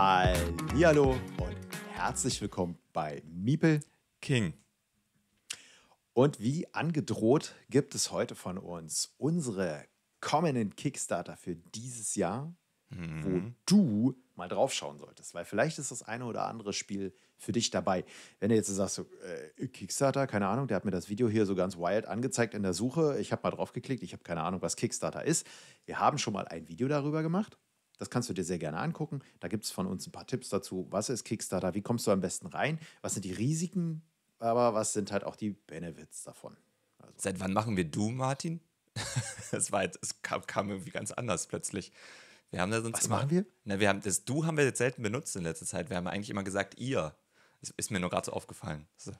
Hallo und herzlich willkommen bei Miepel King. Und wie angedroht gibt es heute von uns unsere kommenden Kickstarter für dieses Jahr, mhm. wo du mal drauf schauen solltest, weil vielleicht ist das eine oder andere Spiel für dich dabei. Wenn du jetzt sagst, so, äh, Kickstarter, keine Ahnung, der hat mir das Video hier so ganz wild angezeigt in der Suche, ich habe mal drauf geklickt, ich habe keine Ahnung, was Kickstarter ist. Wir haben schon mal ein Video darüber gemacht das kannst du dir sehr gerne angucken. Da gibt es von uns ein paar Tipps dazu. Was ist Kickstarter? Wie kommst du am besten rein? Was sind die Risiken? Aber was sind halt auch die Benefits davon? Also. Seit wann machen wir du, Martin? es kam, kam, irgendwie ganz anders plötzlich. Wir haben da sonst Was immer, machen wir? Na, wir haben das Du haben wir jetzt selten benutzt in letzter Zeit. Wir haben eigentlich immer gesagt ihr. Das ist mir nur gerade so aufgefallen. So.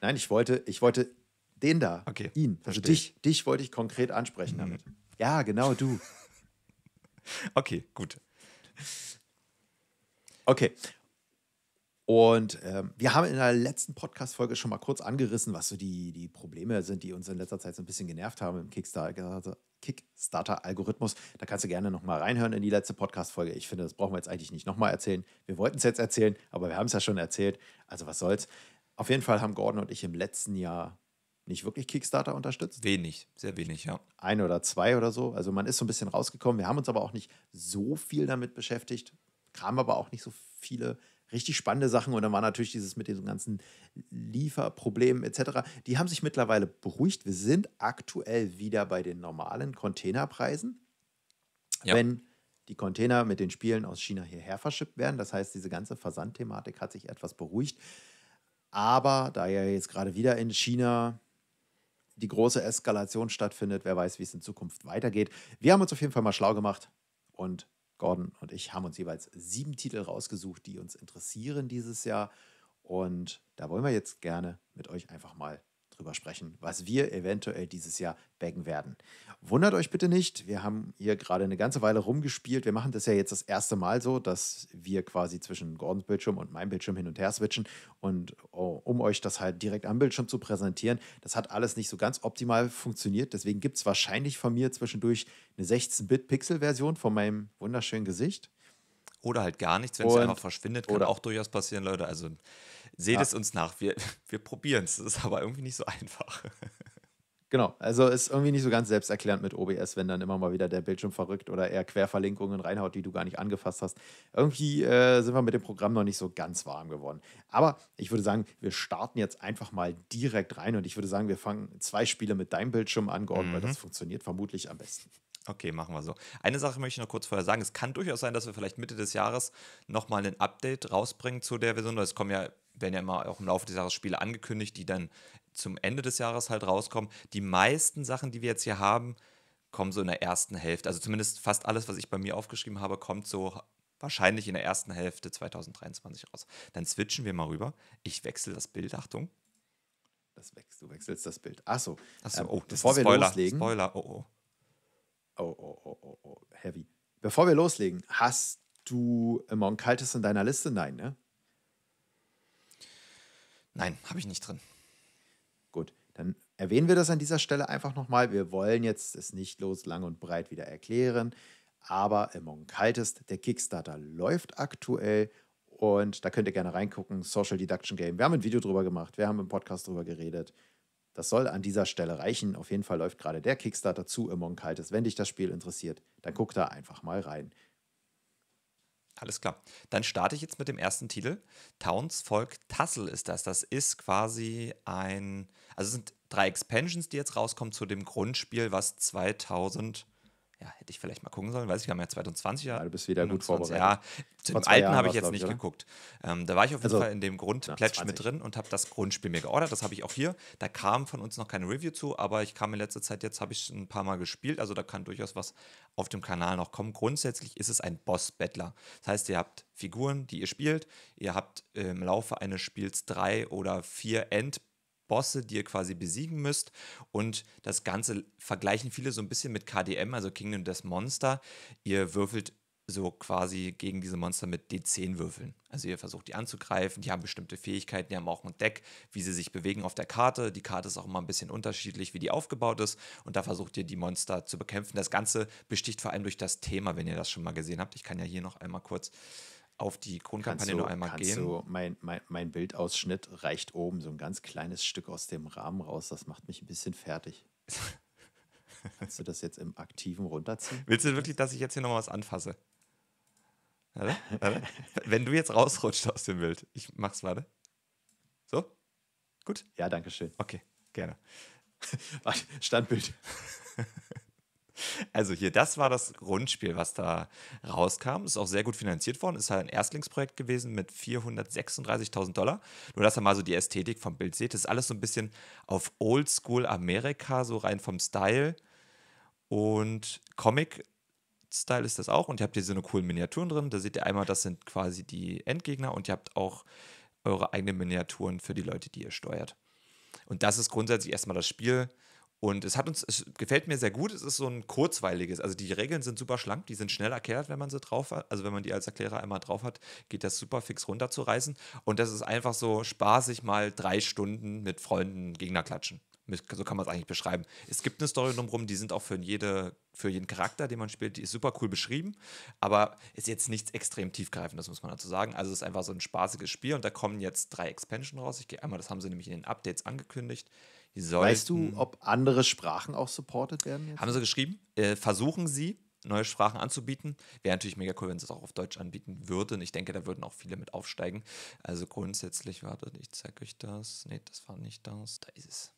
Nein, ich wollte, ich wollte den da, okay, ihn, also dich, dich wollte ich konkret ansprechen mhm. damit. Ja, genau du. Okay, gut. Okay. Und ähm, wir haben in der letzten Podcast-Folge schon mal kurz angerissen, was so die, die Probleme sind, die uns in letzter Zeit so ein bisschen genervt haben im Kickstarter-Algorithmus. Kickstarter da kannst du gerne nochmal reinhören in die letzte Podcast-Folge. Ich finde, das brauchen wir jetzt eigentlich nicht nochmal erzählen. Wir wollten es jetzt erzählen, aber wir haben es ja schon erzählt. Also was soll's. Auf jeden Fall haben Gordon und ich im letzten Jahr nicht wirklich Kickstarter unterstützt. Wenig, sehr wenig, ja. Ein oder zwei oder so. Also man ist so ein bisschen rausgekommen. Wir haben uns aber auch nicht so viel damit beschäftigt, kamen aber auch nicht so viele richtig spannende Sachen. Und dann war natürlich dieses mit diesen ganzen Lieferproblemen etc. Die haben sich mittlerweile beruhigt. Wir sind aktuell wieder bei den normalen Containerpreisen. Ja. Wenn die Container mit den Spielen aus China hierher verschippt werden. Das heißt, diese ganze Versandthematik hat sich etwas beruhigt. Aber da ja jetzt gerade wieder in China die große Eskalation stattfindet. Wer weiß, wie es in Zukunft weitergeht. Wir haben uns auf jeden Fall mal schlau gemacht und Gordon und ich haben uns jeweils sieben Titel rausgesucht, die uns interessieren dieses Jahr. Und da wollen wir jetzt gerne mit euch einfach mal drüber sprechen, was wir eventuell dieses Jahr backen werden. Wundert euch bitte nicht, wir haben hier gerade eine ganze Weile rumgespielt. Wir machen das ja jetzt das erste Mal so, dass wir quasi zwischen Gordons Bildschirm und meinem Bildschirm hin und her switchen und oh, um euch das halt direkt am Bildschirm zu präsentieren. Das hat alles nicht so ganz optimal funktioniert, deswegen gibt es wahrscheinlich von mir zwischendurch eine 16-Bit-Pixel-Version von meinem wunderschönen Gesicht. Oder halt gar nichts, wenn es einfach verschwindet, kann oder auch durchaus passieren, Leute. Also Seht ja. es uns nach. Wir, wir probieren es. Das ist aber irgendwie nicht so einfach. Genau, also ist irgendwie nicht so ganz selbsterklärend mit OBS, wenn dann immer mal wieder der Bildschirm verrückt oder eher Querverlinkungen reinhaut, die du gar nicht angefasst hast. Irgendwie äh, sind wir mit dem Programm noch nicht so ganz warm geworden. Aber ich würde sagen, wir starten jetzt einfach mal direkt rein und ich würde sagen, wir fangen zwei Spiele mit deinem Bildschirm an, Gordon, mhm. weil das funktioniert vermutlich am besten. Okay, machen wir so. Eine Sache möchte ich noch kurz vorher sagen. Es kann durchaus sein, dass wir vielleicht Mitte des Jahres nochmal ein Update rausbringen zu der Version. Es kommen ja werden ja immer auch im Laufe des Jahres Spiele angekündigt, die dann zum Ende des Jahres halt rauskommen. Die meisten Sachen, die wir jetzt hier haben, kommen so in der ersten Hälfte. Also zumindest fast alles, was ich bei mir aufgeschrieben habe, kommt so wahrscheinlich in der ersten Hälfte 2023 raus. Dann switchen wir mal rüber. Ich wechsle das Bild, Achtung. Das wächst, du wechselst das Bild. Achso, Achso ähm, oh, bevor wir Spoiler, loslegen. Spoiler, oh oh. Oh, oh, oh, oh, oh, heavy. Bevor wir loslegen, hast du Among Cultists in deiner Liste? Nein, ne? Nein, habe ich nicht drin. Gut, dann erwähnen wir das an dieser Stelle einfach nochmal. Wir wollen jetzt es nicht los lang und breit wieder erklären, aber Among Kaltest, der Kickstarter läuft aktuell und da könnt ihr gerne reingucken. Social Deduction Game. Wir haben ein Video drüber gemacht, wir haben im Podcast drüber geredet. Das soll an dieser Stelle reichen. Auf jeden Fall läuft gerade der Kickstarter zu Among Kaltest. Wenn dich das Spiel interessiert, dann guck da einfach mal rein. Alles klar. Dann starte ich jetzt mit dem ersten Titel. Townsfolk Tassel ist das. Das ist quasi ein. Also es sind drei Expansions, die jetzt rauskommen zu dem Grundspiel, was 2000 ja, hätte ich vielleicht mal gucken sollen, weiß ich, wir haben ja 2020 ja. Du bist wieder 25, gut vorbereitet. Ja, zum alten habe ich jetzt nicht ich, geguckt. Ähm, da war ich auf jeden also, Fall in dem Grundplätsch mit drin und habe das Grundspiel mir geordert. Das habe ich auch hier. Da kam von uns noch keine Review zu, aber ich kam in letzter Zeit jetzt, habe ich ein paar Mal gespielt. Also da kann durchaus was auf dem Kanal noch kommen. Grundsätzlich ist es ein boss battler Das heißt, ihr habt Figuren, die ihr spielt. Ihr habt äh, im Laufe eines Spiels drei oder vier Endbettler. Bosse, die ihr quasi besiegen müsst. Und das Ganze vergleichen viele so ein bisschen mit KDM, also Kingdom des Monster. Ihr würfelt so quasi gegen diese Monster mit D10 würfeln. Also ihr versucht die anzugreifen, die haben bestimmte Fähigkeiten, die haben auch ein Deck, wie sie sich bewegen auf der Karte. Die Karte ist auch immer ein bisschen unterschiedlich, wie die aufgebaut ist und da versucht ihr die Monster zu bekämpfen. Das Ganze besticht vor allem durch das Thema, wenn ihr das schon mal gesehen habt. Ich kann ja hier noch einmal kurz auf die Kronkampagne kannst nur einmal kannst gehen. Du, mein, mein, mein Bildausschnitt reicht oben so ein ganz kleines Stück aus dem Rahmen raus. Das macht mich ein bisschen fertig. kannst du das jetzt im Aktiven runterziehen? Willst du wirklich, dass ich jetzt hier nochmal was anfasse? Wenn du jetzt rausrutscht aus dem Bild, ich mach's, warte. So? Gut? Ja, danke schön. Okay, gerne. Standbild. Also hier, das war das Grundspiel, was da rauskam. Ist auch sehr gut finanziert worden. Ist halt ein Erstlingsprojekt gewesen mit 436.000 Dollar. Nur, dass ihr mal so die Ästhetik vom Bild seht. Das ist alles so ein bisschen auf Oldschool Amerika, so rein vom Style. Und Comic Style ist das auch. Und ihr habt hier so eine coolen Miniaturen drin. Da seht ihr einmal, das sind quasi die Endgegner. Und ihr habt auch eure eigenen Miniaturen für die Leute, die ihr steuert. Und das ist grundsätzlich erstmal das Spiel. Und es hat uns, es gefällt mir sehr gut, es ist so ein kurzweiliges. Also die Regeln sind super schlank, die sind schnell erklärt, wenn man sie drauf hat. Also wenn man die als Erklärer einmal drauf hat, geht das super fix runterzureißen. Und das ist einfach so spaßig mal drei Stunden mit Freunden Gegner klatschen. So kann man es eigentlich beschreiben. Es gibt eine Story drumherum, die sind auch für, jede, für jeden Charakter, den man spielt, die ist super cool beschrieben, aber ist jetzt nichts extrem tiefgreifendes, muss man dazu sagen. Also es ist einfach so ein spaßiges Spiel und da kommen jetzt drei Expansion raus. Ich gehe einmal, das haben sie nämlich in den Updates angekündigt. Sollten, weißt du, ob andere Sprachen auch supported werden? Jetzt? Haben sie geschrieben? Äh, versuchen sie, neue Sprachen anzubieten. Wäre natürlich mega cool, wenn sie es auch auf Deutsch anbieten würden. Ich denke, da würden auch viele mit aufsteigen. Also grundsätzlich, wartet, ich zeige euch das. Nee, das war nicht das. Da ist es.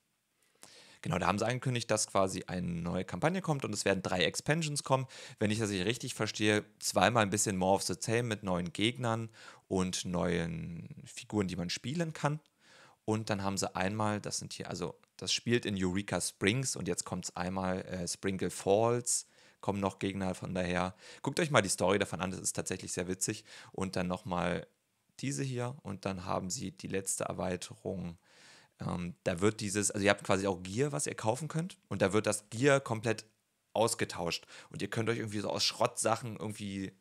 Genau, da haben sie angekündigt, dass quasi eine neue Kampagne kommt und es werden drei Expansions kommen. Wenn ich das nicht richtig verstehe, zweimal ein bisschen More of the Same mit neuen Gegnern und neuen Figuren, die man spielen kann. Und dann haben sie einmal, das sind hier, also das spielt in Eureka Springs und jetzt kommt es einmal äh, Sprinkle Falls, kommen noch Gegner von daher. Guckt euch mal die Story davon an, das ist tatsächlich sehr witzig. Und dann nochmal diese hier und dann haben sie die letzte Erweiterung. Ähm, da wird dieses, also ihr habt quasi auch Gear, was ihr kaufen könnt und da wird das Gear komplett ausgetauscht und ihr könnt euch irgendwie so aus Schrottsachen irgendwie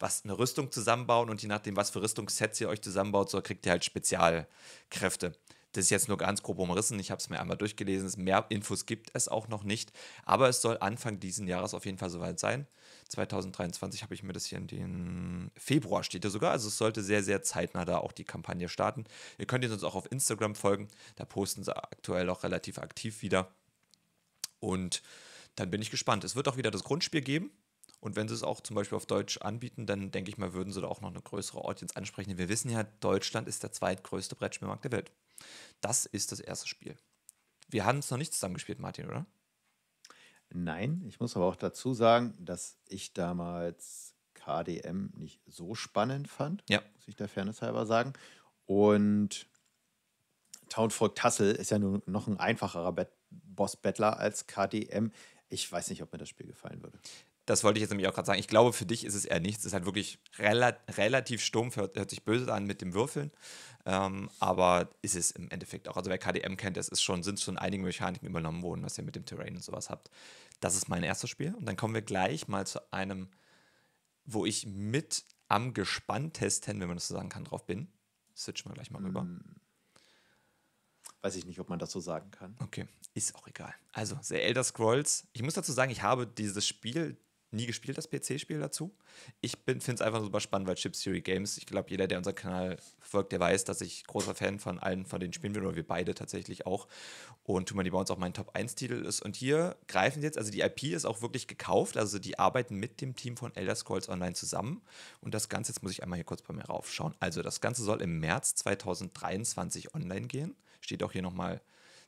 was eine Rüstung zusammenbauen und je nachdem, was für Rüstungssets ihr euch zusammenbaut, so kriegt ihr halt Spezialkräfte. Das ist jetzt nur ganz grob umrissen. Ich habe es mir einmal durchgelesen. Mehr Infos gibt es auch noch nicht. Aber es soll Anfang diesen Jahres auf jeden Fall soweit sein. 2023 habe ich mir das hier in den Februar steht ja sogar. Also es sollte sehr, sehr zeitnah da auch die Kampagne starten. Ihr könnt uns auch auf Instagram folgen. Da posten sie aktuell auch relativ aktiv wieder. Und dann bin ich gespannt. Es wird auch wieder das Grundspiel geben. Und wenn sie es auch zum Beispiel auf Deutsch anbieten, dann denke ich mal, würden sie da auch noch eine größere Audience ansprechen. Denn Wir wissen ja, Deutschland ist der zweitgrößte Brettspielmarkt der Welt. Das ist das erste Spiel. Wir haben es noch nicht zusammen gespielt, Martin, oder? Nein, ich muss aber auch dazu sagen, dass ich damals KDM nicht so spannend fand, ja. muss ich der Fairness halber sagen. Und Townfolk Tassel ist ja nun noch ein einfacherer boss battler als KDM. Ich weiß nicht, ob mir das Spiel gefallen würde. Das wollte ich jetzt nämlich auch gerade sagen. Ich glaube, für dich ist es eher nichts. Es ist halt wirklich rela relativ stumpf, hört, hört, sich böse an mit dem Würfeln. Ähm, aber ist es im Endeffekt auch. Also wer KDM kennt, es ist schon, sind schon einige Mechaniken übernommen worden, was ihr mit dem Terrain und sowas habt. Das ist mein erstes Spiel. Und dann kommen wir gleich mal zu einem, wo ich mit am gespanntesten, wenn man das so sagen kann, drauf bin. Switchen wir gleich mal rüber. Mm. Weiß ich nicht, ob man das so sagen kann. Okay, ist auch egal. Also, The Elder Scrolls. Ich muss dazu sagen, ich habe dieses Spiel nie gespielt, das PC-Spiel dazu. Ich finde es einfach super spannend, weil Chips Theory Games, ich glaube, jeder, der unseren Kanal folgt, der weiß, dass ich großer Fan von allen von den Spielen bin, oder wir beide tatsächlich auch. Und Too Many Bones auch mein Top-1-Titel ist. Und hier greifen sie jetzt, also die IP ist auch wirklich gekauft, also die arbeiten mit dem Team von Elder Scrolls Online zusammen. Und das Ganze, jetzt muss ich einmal hier kurz bei mir raufschauen. Also das Ganze soll im März 2023 online gehen. Steht auch hier nochmal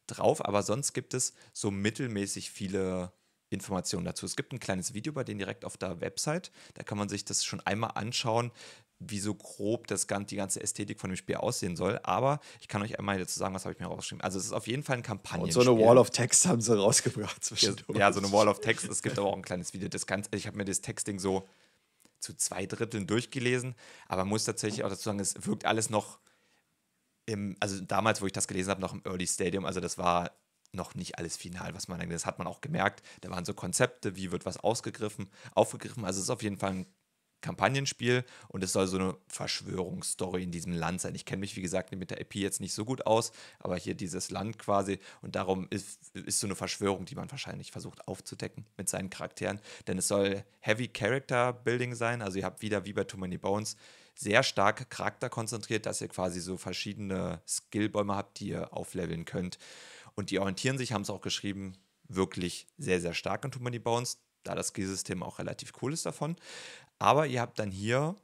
drauf, aber sonst gibt es so mittelmäßig viele Informationen dazu. Es gibt ein kleines Video bei denen direkt auf der Website. Da kann man sich das schon einmal anschauen, wie so grob das ganze, die ganze Ästhetik von dem Spiel aussehen soll. Aber ich kann euch einmal dazu sagen, was habe ich mir rausgeschrieben. Also es ist auf jeden Fall ein Kampagnenspiel. Und so eine Wall of Text haben sie rausgebracht zwischendurch. Ja, so eine Wall of Text. Es gibt aber auch ein kleines Video. Das ganze, ich habe mir das Texting so zu zwei Dritteln durchgelesen. Aber muss tatsächlich auch dazu sagen, es wirkt alles noch im, also damals, wo ich das gelesen habe, noch im Early Stadium. Also das war noch nicht alles final, was man denkt. Das hat man auch gemerkt. Da waren so Konzepte, wie wird was ausgegriffen, aufgegriffen. Also es ist auf jeden Fall ein Kampagnenspiel und es soll so eine Verschwörungsstory in diesem Land sein. Ich kenne mich, wie gesagt, mit der IP jetzt nicht so gut aus, aber hier dieses Land quasi und darum ist, ist so eine Verschwörung, die man wahrscheinlich versucht aufzudecken mit seinen Charakteren. Denn es soll Heavy Character Building sein, also ihr habt wieder wie bei Too Many Bones sehr stark charakterkonzentriert, dass ihr quasi so verschiedene Skillbäume habt, die ihr aufleveln könnt. Und die orientieren sich, haben es auch geschrieben, wirklich sehr, sehr stark an Too Many Bones, da das G-System auch relativ cool ist davon. Aber ihr habt dann hier.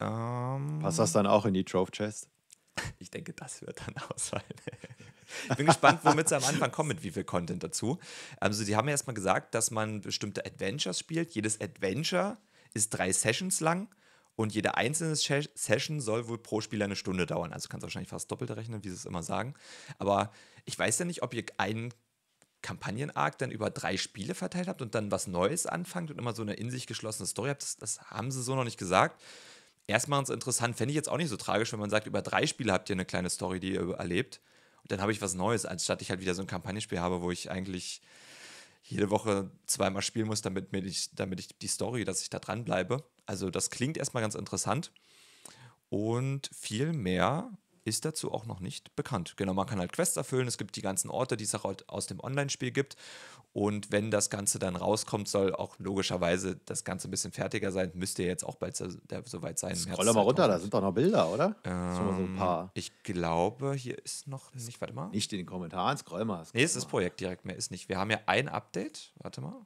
Ähm, Passt das dann auch in die Trove Chest? Ich denke, das wird dann ausfallen. ich bin gespannt, womit sie am Anfang kommen, mit wie viel Content dazu. Also, sie haben ja erstmal gesagt, dass man bestimmte Adventures spielt. Jedes Adventure ist drei Sessions lang und jede einzelne Session soll wohl pro Spieler eine Stunde dauern. Also kannst du wahrscheinlich fast doppelt rechnen, wie sie es immer sagen. Aber ich weiß ja nicht, ob ihr einen Kampagnen-Arc dann über drei Spiele verteilt habt und dann was Neues anfangt und immer so eine in sich geschlossene Story habt. Das, das haben sie so noch nicht gesagt. Erstmal uns interessant, fände ich jetzt auch nicht so tragisch, wenn man sagt, über drei Spiele habt ihr eine kleine Story, die ihr erlebt. Und dann habe ich was Neues, anstatt ich halt wieder so ein Kampagnenspiel habe, wo ich eigentlich jede Woche zweimal spielen muss, damit, mir die, damit ich die Story, dass ich da dranbleibe. Also das klingt erstmal ganz interessant. Und viel mehr ist dazu auch noch nicht bekannt. Genau, man kann halt Quests erfüllen, es gibt die ganzen Orte, die es auch aus dem Online-Spiel gibt. Und wenn das Ganze dann rauskommt, soll auch logischerweise das Ganze ein bisschen fertiger sein. Müsste jetzt auch bald so, soweit sein. Scroll mal runter, da sind doch noch Bilder, oder? Ähm, so ein ähm, paar. Ich glaube, hier ist noch nicht, warte mal. Nicht in den Kommentaren, scroll mal. Scroll nee, es ist das Projekt direkt mehr, ist nicht. Wir haben ja ein Update, warte mal.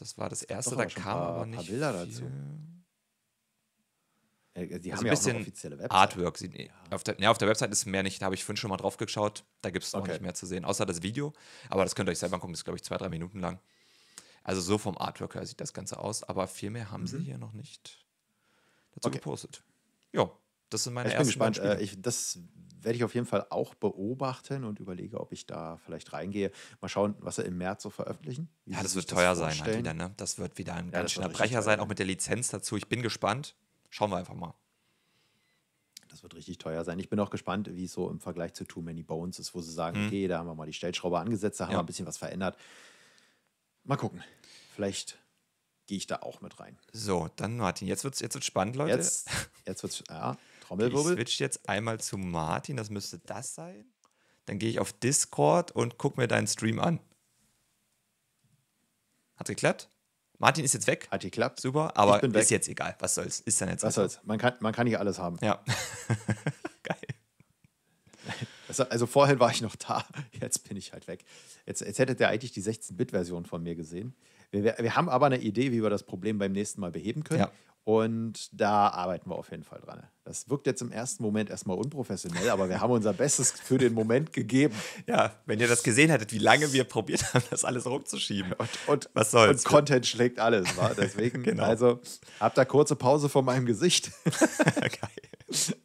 Das war das, erste, da kam paar, aber nicht. Ein Paar Bilder viel. dazu. Äh, die also haben ja auch eine offizielle Website. Artwork. Sie, ja. auf, der, ne, auf der Website ist mehr nicht, da habe ich vorhin schon mal drauf geschaut. Da gibt es noch okay. nicht mehr zu sehen, außer das Video. Aber das könnt ihr euch selber angucken, das ist, glaube ich, zwei, drei Minuten lang. Also so vom Artwork her sieht das Ganze aus, aber viel mehr haben mhm. sie hier noch nicht dazu okay. gepostet. Ja. Das sind meine ich ersten bin gespannt. Äh, ich, das werde ich auf jeden Fall auch beobachten und überlege, ob ich da vielleicht reingehe. Mal schauen, was er im März so veröffentlichen. ja, das wird teuer das sein halt wieder, ne? Das wird wieder ein ja, ganz schöner Brecher sein, auch mit der Lizenz dazu. Ich bin gespannt. Schauen wir einfach mal. Das wird richtig teuer sein. Ich bin auch gespannt, wie es so im Vergleich zu Too Many Bones ist, wo sie sagen, hm. okay, da haben wir mal die Stellschraube angesetzt, da haben ja. wir ein bisschen was verändert. Mal gucken. Vielleicht gehe ich da auch mit rein. So, dann Martin, jetzt wird es jetzt wird's spannend, Leute. Jetzt, jetzt wird es, ja, Trommelwirbel. Ich switch jetzt einmal zu Martin, das müsste das sein. Dann gehe ich auf Discord und gucke mir deinen Stream an. Hat geklappt? Martin ist jetzt weg. Hat geklappt. Super, aber ist weg. jetzt egal. Was soll's? Ist dann jetzt. Was soll's? Man kann, man kann nicht alles haben. Ja. Geil. Also, also vorhin war ich noch da, jetzt bin ich halt weg. Jetzt, jetzt hättet ihr eigentlich die 16-Bit-Version von mir gesehen. Wir, wir haben aber eine Idee, wie wir das Problem beim nächsten Mal beheben können. Ja. Und da arbeiten wir auf jeden Fall dran. Das wirkt jetzt im ersten Moment erstmal unprofessionell, aber wir haben unser Bestes für den Moment gegeben. Ja, wenn ihr das gesehen hättet, wie lange wir probiert haben, das alles rumzuschieben. Und, und was soll's? Und Content schlägt alles, wa? Deswegen, genau. also habt da kurze Pause vor meinem Gesicht. geil.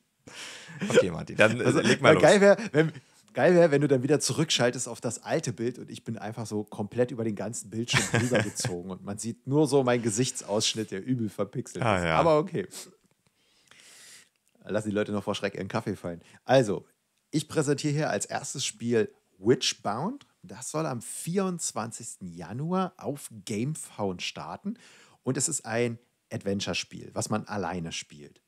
Okay, Martin, dann also, leg mal los. Geil wäre, wenn, Geil wäre, wenn du dann wieder zurückschaltest auf das alte Bild und ich bin einfach so komplett über den ganzen Bildschirm rübergezogen und man sieht nur so meinen Gesichtsausschnitt, der übel verpixelt ah, ist. Ja. Aber okay. Lass die Leute noch vor Schreck ihren Kaffee fallen. Also, ich präsentiere hier als erstes Spiel Witchbound. Das soll am 24. Januar auf Gamefound starten. Und es ist ein Adventure-Spiel, was man alleine spielt.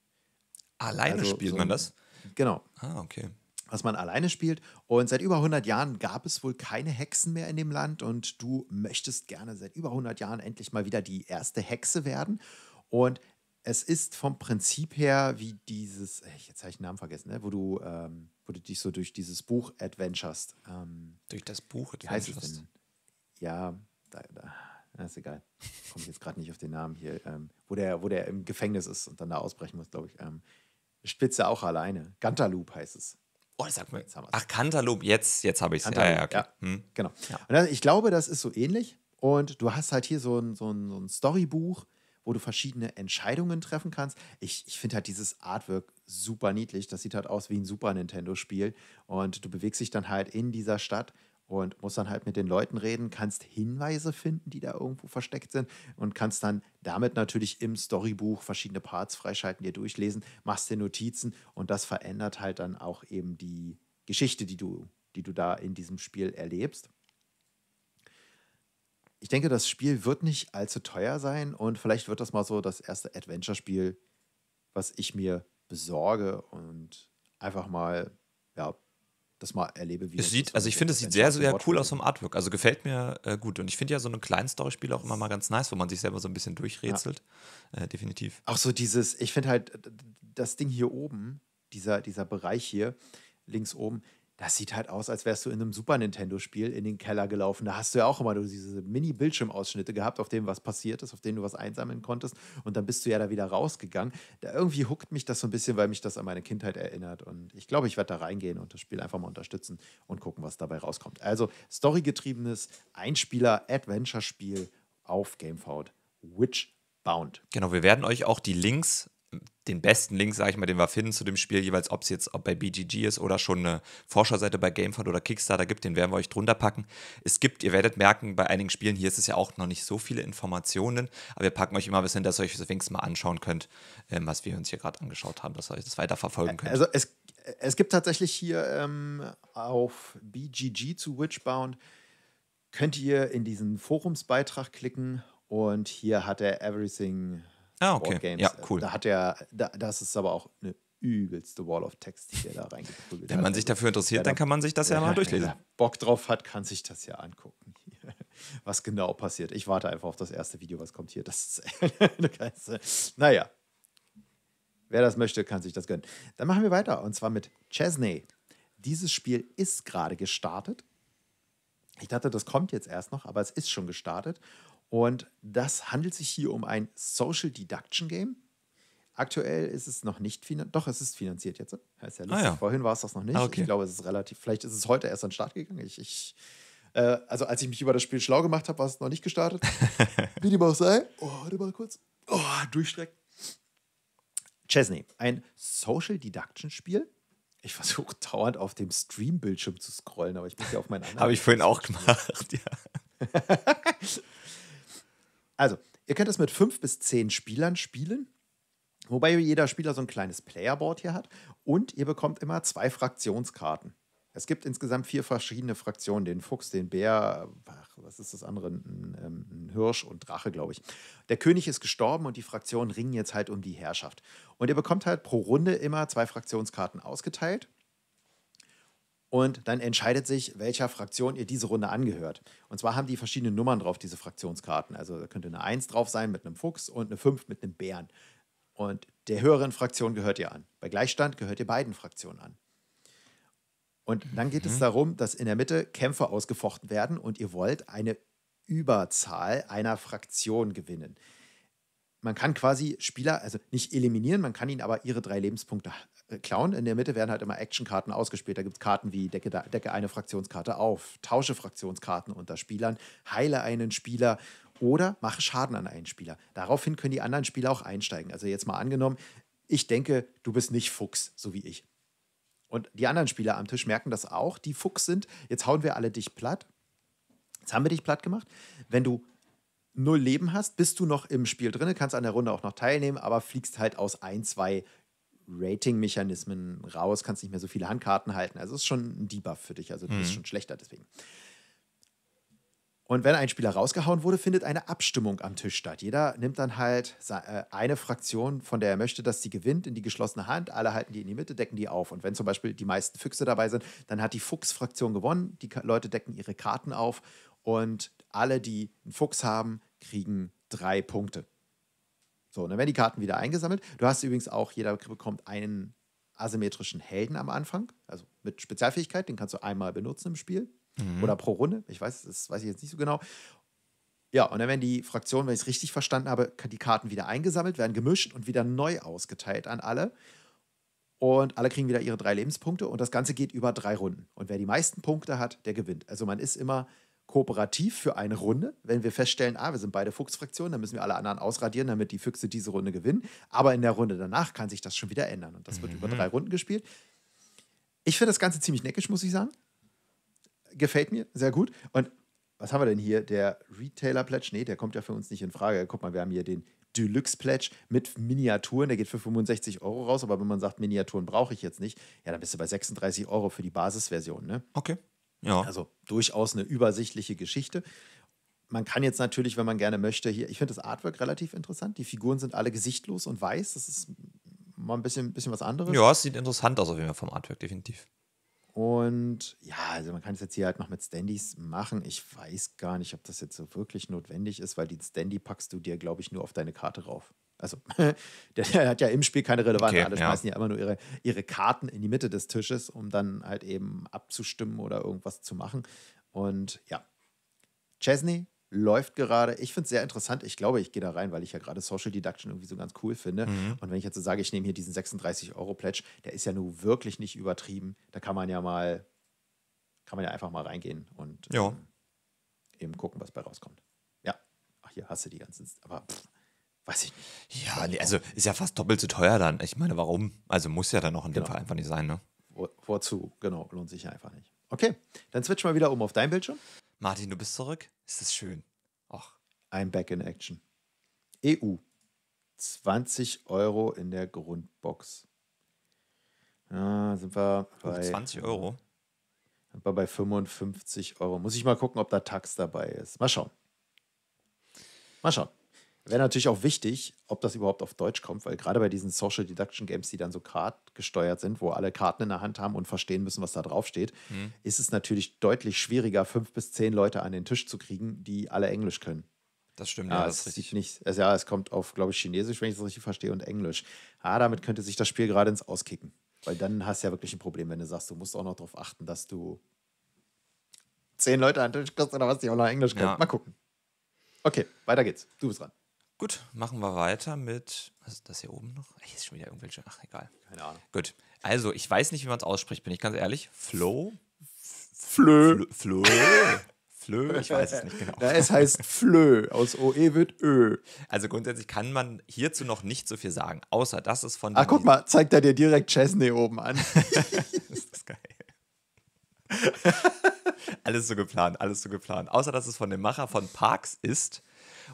Alleine also spielt so man das? Genau. Ah, okay was man alleine spielt. Und seit über 100 Jahren gab es wohl keine Hexen mehr in dem Land und du möchtest gerne seit über 100 Jahren endlich mal wieder die erste Hexe werden. Und es ist vom Prinzip her wie dieses, äh, jetzt habe ich den Namen vergessen, ne? wo, du, ähm, wo du dich so durch dieses Buch Adventures. Ähm, durch das Buch adventurest? Wie heißt es denn? Ja, da, da. Ja, ist egal. Komme ich jetzt gerade nicht auf den Namen hier. Ähm, wo, der, wo der im Gefängnis ist und dann da ausbrechen muss, glaube ich. Ähm, Spitze auch alleine. Gantaloop heißt es. Oh, das sagt mir jetzt was. Ach, Cantaloupe, jetzt, jetzt habe ich es. Ja, ja, okay. ja. Hm. Genau. Ja. Das, ich glaube, das ist so ähnlich. Und du hast halt hier so ein, so ein, so ein Storybuch, wo du verschiedene Entscheidungen treffen kannst. Ich, ich finde halt dieses Artwork super niedlich. Das sieht halt aus wie ein Super Nintendo-Spiel. Und du bewegst dich dann halt in dieser Stadt und musst dann halt mit den Leuten reden, kannst Hinweise finden, die da irgendwo versteckt sind und kannst dann damit natürlich im Storybuch verschiedene Parts freischalten, dir durchlesen, machst dir Notizen und das verändert halt dann auch eben die Geschichte, die du, die du da in diesem Spiel erlebst. Ich denke, das Spiel wird nicht allzu teuer sein und vielleicht wird das mal so das erste Adventure-Spiel, was ich mir besorge und einfach mal ja, das mal erlebe. Wie es sieht, also ich finde, es sieht sehr, sehr cool aus vom Artwork. Also gefällt mir äh, gut. Und ich finde ja so ein kleinen Storyspiel auch immer mal ganz nice, wo man sich selber so ein bisschen durchrätselt. Ja. Äh, definitiv. Auch so dieses, ich finde halt, das Ding hier oben, dieser, dieser Bereich hier, links oben, das sieht halt aus, als wärst du in einem Super Nintendo-Spiel in den Keller gelaufen. Da hast du ja auch immer diese Mini-Bildschirmausschnitte gehabt, auf denen was passiert ist, auf denen du was einsammeln konntest. Und dann bist du ja da wieder rausgegangen. Da irgendwie huckt mich das so ein bisschen, weil mich das an meine Kindheit erinnert. Und ich glaube, ich werde da reingehen und das Spiel einfach mal unterstützen und gucken, was dabei rauskommt. Also storygetriebenes Einspieler-Adventure-Spiel auf GameFound. Witchbound. Genau, wir werden euch auch die Links den besten Link, sage ich mal, den wir finden zu dem Spiel, jeweils ob es jetzt bei BGG ist oder schon eine Forscherseite bei GameFund oder Kickstarter gibt, den werden wir euch drunter packen. Es gibt, ihr werdet merken, bei einigen Spielen, hier ist es ja auch noch nicht so viele Informationen, aber wir packen euch immer ein bisschen, dass ihr euch das wenigstens mal anschauen könnt, ähm, was wir uns hier gerade angeschaut haben, dass ihr euch das weiter verfolgen könnt. Also es, es gibt tatsächlich hier ähm, auf BGG zu Witchbound, könnt ihr in diesen Forumsbeitrag klicken und hier hat er Everything Ah, okay. Boardgames. Ja, cool. Da hat er, da, das ist aber auch eine übelste Wall of Text, die der da reingeprügelt hat. Wenn man sich dafür interessiert, dann kann man sich das ja mal durchlesen. Wer Bock drauf hat, kann sich das ja angucken, was genau passiert. Ich warte einfach auf das erste Video, was kommt hier. Das ist, eine naja, wer das möchte, kann sich das gönnen. Dann machen wir weiter und zwar mit Chesney. Dieses Spiel ist gerade gestartet. Ich dachte, das kommt jetzt erst noch, aber es ist schon gestartet. Und das handelt sich hier um ein Social Deduction Game. Aktuell ist es noch nicht finanziert. Doch, es ist finanziert jetzt. Ne? Heißt ja lustig. Ah, ja. Vorhin war es das noch nicht. Ah, okay. Ich glaube, es ist relativ. Vielleicht ist es heute erst an den Start gegangen. Ich, ich äh, also, als ich mich über das Spiel schlau gemacht habe, war es noch nicht gestartet. Wie die auch sei. Oh, warte mal kurz. Oh, durchstrecken. Chesney, ein Social Deduction Spiel. Ich versuche dauernd auf dem Stream-Bildschirm zu scrollen, aber ich bin ja auf meinen anderen. habe ich vorhin auch gemacht, ja. Also, ihr könnt das mit fünf bis zehn Spielern spielen. Wobei jeder Spieler so ein kleines Playerboard hier hat und ihr bekommt immer zwei Fraktionskarten. Es gibt insgesamt vier verschiedene Fraktionen: den Fuchs, den Bär, ach, was ist das andere? Ein, ähm, ein, Hirsch und Drache, glaube ich. Der König ist gestorben und die Fraktionen ringen jetzt halt um die Herrschaft. Und ihr bekommt halt pro Runde immer zwei Fraktionskarten ausgeteilt. Und dann entscheidet sich, welcher Fraktion ihr diese Runde angehört. Und zwar haben die verschiedene Nummern drauf, diese Fraktionskarten. Also da könnte eine 1 drauf sein mit einem Fuchs und eine 5 mit einem Bären. Und der höheren Fraktion gehört ihr an. Bei Gleichstand gehört ihr beiden Fraktionen an. Und dann geht mhm. es darum, dass in der Mitte Kämpfe ausgefochten werden und ihr wollt eine Überzahl einer Fraktion gewinnen man kann quasi Spieler, also nicht eliminieren, man kann ihnen aber ihre drei Lebenspunkte äh, klauen. In der Mitte werden halt immer Actionkarten ausgespielt. Da gibt es Karten wie decke, decke eine Fraktionskarte auf, tausche Fraktionskarten unter Spielern, heile einen Spieler oder mache Schaden an einen Spieler. Daraufhin können die anderen Spieler auch einsteigen. Also jetzt mal angenommen, ich denke, du bist nicht Fuchs, so wie ich. Und die anderen Spieler am Tisch merken das auch, die Fuchs sind. Jetzt hauen wir alle dich platt. Jetzt haben wir dich platt gemacht. Wenn du null Leben hast, bist du noch im Spiel drin, kannst an der Runde auch noch teilnehmen, aber fliegst halt aus ein, zwei Rating-Mechanismen raus, kannst nicht mehr so viele Handkarten halten. Also es ist schon ein Debuff für dich, also du mhm. bist schon schlechter deswegen. Und wenn ein Spieler rausgehauen wurde, findet eine Abstimmung am Tisch statt. Jeder nimmt dann halt äh, eine Fraktion, von der er möchte, dass sie gewinnt, in die geschlossene Hand. Alle halten die in die Mitte, decken die auf. Und wenn zum Beispiel die meisten Füchse dabei sind, dann hat die Fuchsfraktion gewonnen. Die Leute decken ihre Karten auf. Und alle, die einen Fuchs haben, kriegen drei Punkte. So, und dann werden die Karten wieder eingesammelt. Du hast übrigens auch, jeder bekommt einen asymmetrischen Helden am Anfang, also mit Spezialfähigkeit, den kannst du einmal benutzen im Spiel mhm. oder pro Runde. Ich weiß, das weiß ich jetzt nicht so genau. Ja, und dann werden die Fraktionen, wenn ich es richtig verstanden habe, die Karten wieder eingesammelt, werden gemischt und wieder neu ausgeteilt an alle. Und alle kriegen wieder ihre drei Lebenspunkte und das Ganze geht über drei Runden. Und wer die meisten Punkte hat, der gewinnt. Also man ist immer kooperativ für eine Runde, wenn wir feststellen, ah, wir sind beide Fuchsfraktionen, dann müssen wir alle anderen ausradieren, damit die Füchse diese Runde gewinnen. Aber in der Runde danach kann sich das schon wieder ändern. Und das wird mhm. über drei Runden gespielt. Ich finde das Ganze ziemlich neckisch, muss ich sagen. Gefällt mir sehr gut. Und was haben wir denn hier? Der Retailer Pledge? Nee, der kommt ja für uns nicht in Frage. Guck mal, wir haben hier den Deluxe Pledge mit Miniaturen. Der geht für 65 Euro raus. Aber wenn man sagt, Miniaturen brauche ich jetzt nicht, ja, dann bist du bei 36 Euro für die Basisversion. Ne? Okay. Ja. Also durchaus eine übersichtliche Geschichte. Man kann jetzt natürlich, wenn man gerne möchte, hier, ich finde das Artwork relativ interessant. Die Figuren sind alle gesichtlos und weiß. Das ist mal ein bisschen, bisschen was anderes. Ja, es sieht interessant aus auf jeden Fall vom Artwork, definitiv. Und ja, also man kann es jetzt hier halt noch mit Standys machen. Ich weiß gar nicht, ob das jetzt so wirklich notwendig ist, weil die Standy packst du dir, glaube ich, nur auf deine Karte rauf. Also, der, hat ja im Spiel keine Relevanz. Okay, Alle schmeißen ja. ja immer nur ihre, ihre Karten in die Mitte des Tisches, um dann halt eben abzustimmen oder irgendwas zu machen. Und ja, Chesney läuft gerade. Ich finde es sehr interessant. Ich glaube, ich gehe da rein, weil ich ja gerade Social Deduction irgendwie so ganz cool finde. Mhm. Und wenn ich jetzt so sage, ich nehme hier diesen 36-Euro-Pledge, der ist ja nun wirklich nicht übertrieben. Da kann man ja mal, kann man ja einfach mal reingehen und ähm, eben gucken, was bei rauskommt. Ja, ach, hier hast du die ganzen. Aber pff, Weiß ich nicht. Ja, nee, also ist ja fast doppelt so teuer dann. Ich meine, warum? Also muss ja dann noch in genau. dem Fall einfach nicht sein, ne? Wo, Genau, lohnt sich ja einfach nicht. Okay, dann switch mal wieder um auf dein Bildschirm. Martin, du bist zurück. Ist das schön? Ach. I'm back in action. EU. 20 Euro in der Grundbox. Ja, sind wir oh, bei. 20 Euro. Sind wir bei 55 Euro. Muss ich mal gucken, ob da Tax dabei ist. Mal schauen. Mal schauen. Wäre natürlich auch wichtig, ob das überhaupt auf Deutsch kommt, weil gerade bei diesen Social Deduction Games, die dann so kartgesteuert sind, wo alle Karten in der Hand haben und verstehen müssen, was da draufsteht, mhm. ist es natürlich deutlich schwieriger, fünf bis zehn Leute an den Tisch zu kriegen, die alle Englisch können. Das stimmt, ja, ja das ist richtig. Nicht, also ja, es kommt auf, glaube ich, Chinesisch, wenn ich das richtig verstehe, und Englisch. Ah, damit könnte sich das Spiel gerade ins Auskicken. Weil dann hast du ja wirklich ein Problem, wenn du sagst, du musst auch noch darauf achten, dass du zehn Leute an den Tisch kriegst oder was, die auch noch Englisch können. Ja. Mal gucken. Okay, weiter geht's. Du bist dran. Gut, machen wir weiter mit. Was ist das hier oben noch? Hier ist schon wieder irgendwelche. Ach, egal. Keine Ahnung. Gut. Also, ich weiß nicht, wie man es ausspricht, bin ich ganz ehrlich. Flow? Flö. Flö. Flö, ich weiß es nicht genau. Ja, es heißt Flö. Aus OE wird Ö. Also grundsätzlich kann man hierzu noch nicht so viel sagen, außer dass es von. Ach, guck mal, zeigt er dir direkt Chesney oben an. ist das geil. alles so geplant, alles so geplant. Außer dass es von dem Macher von Parks ist,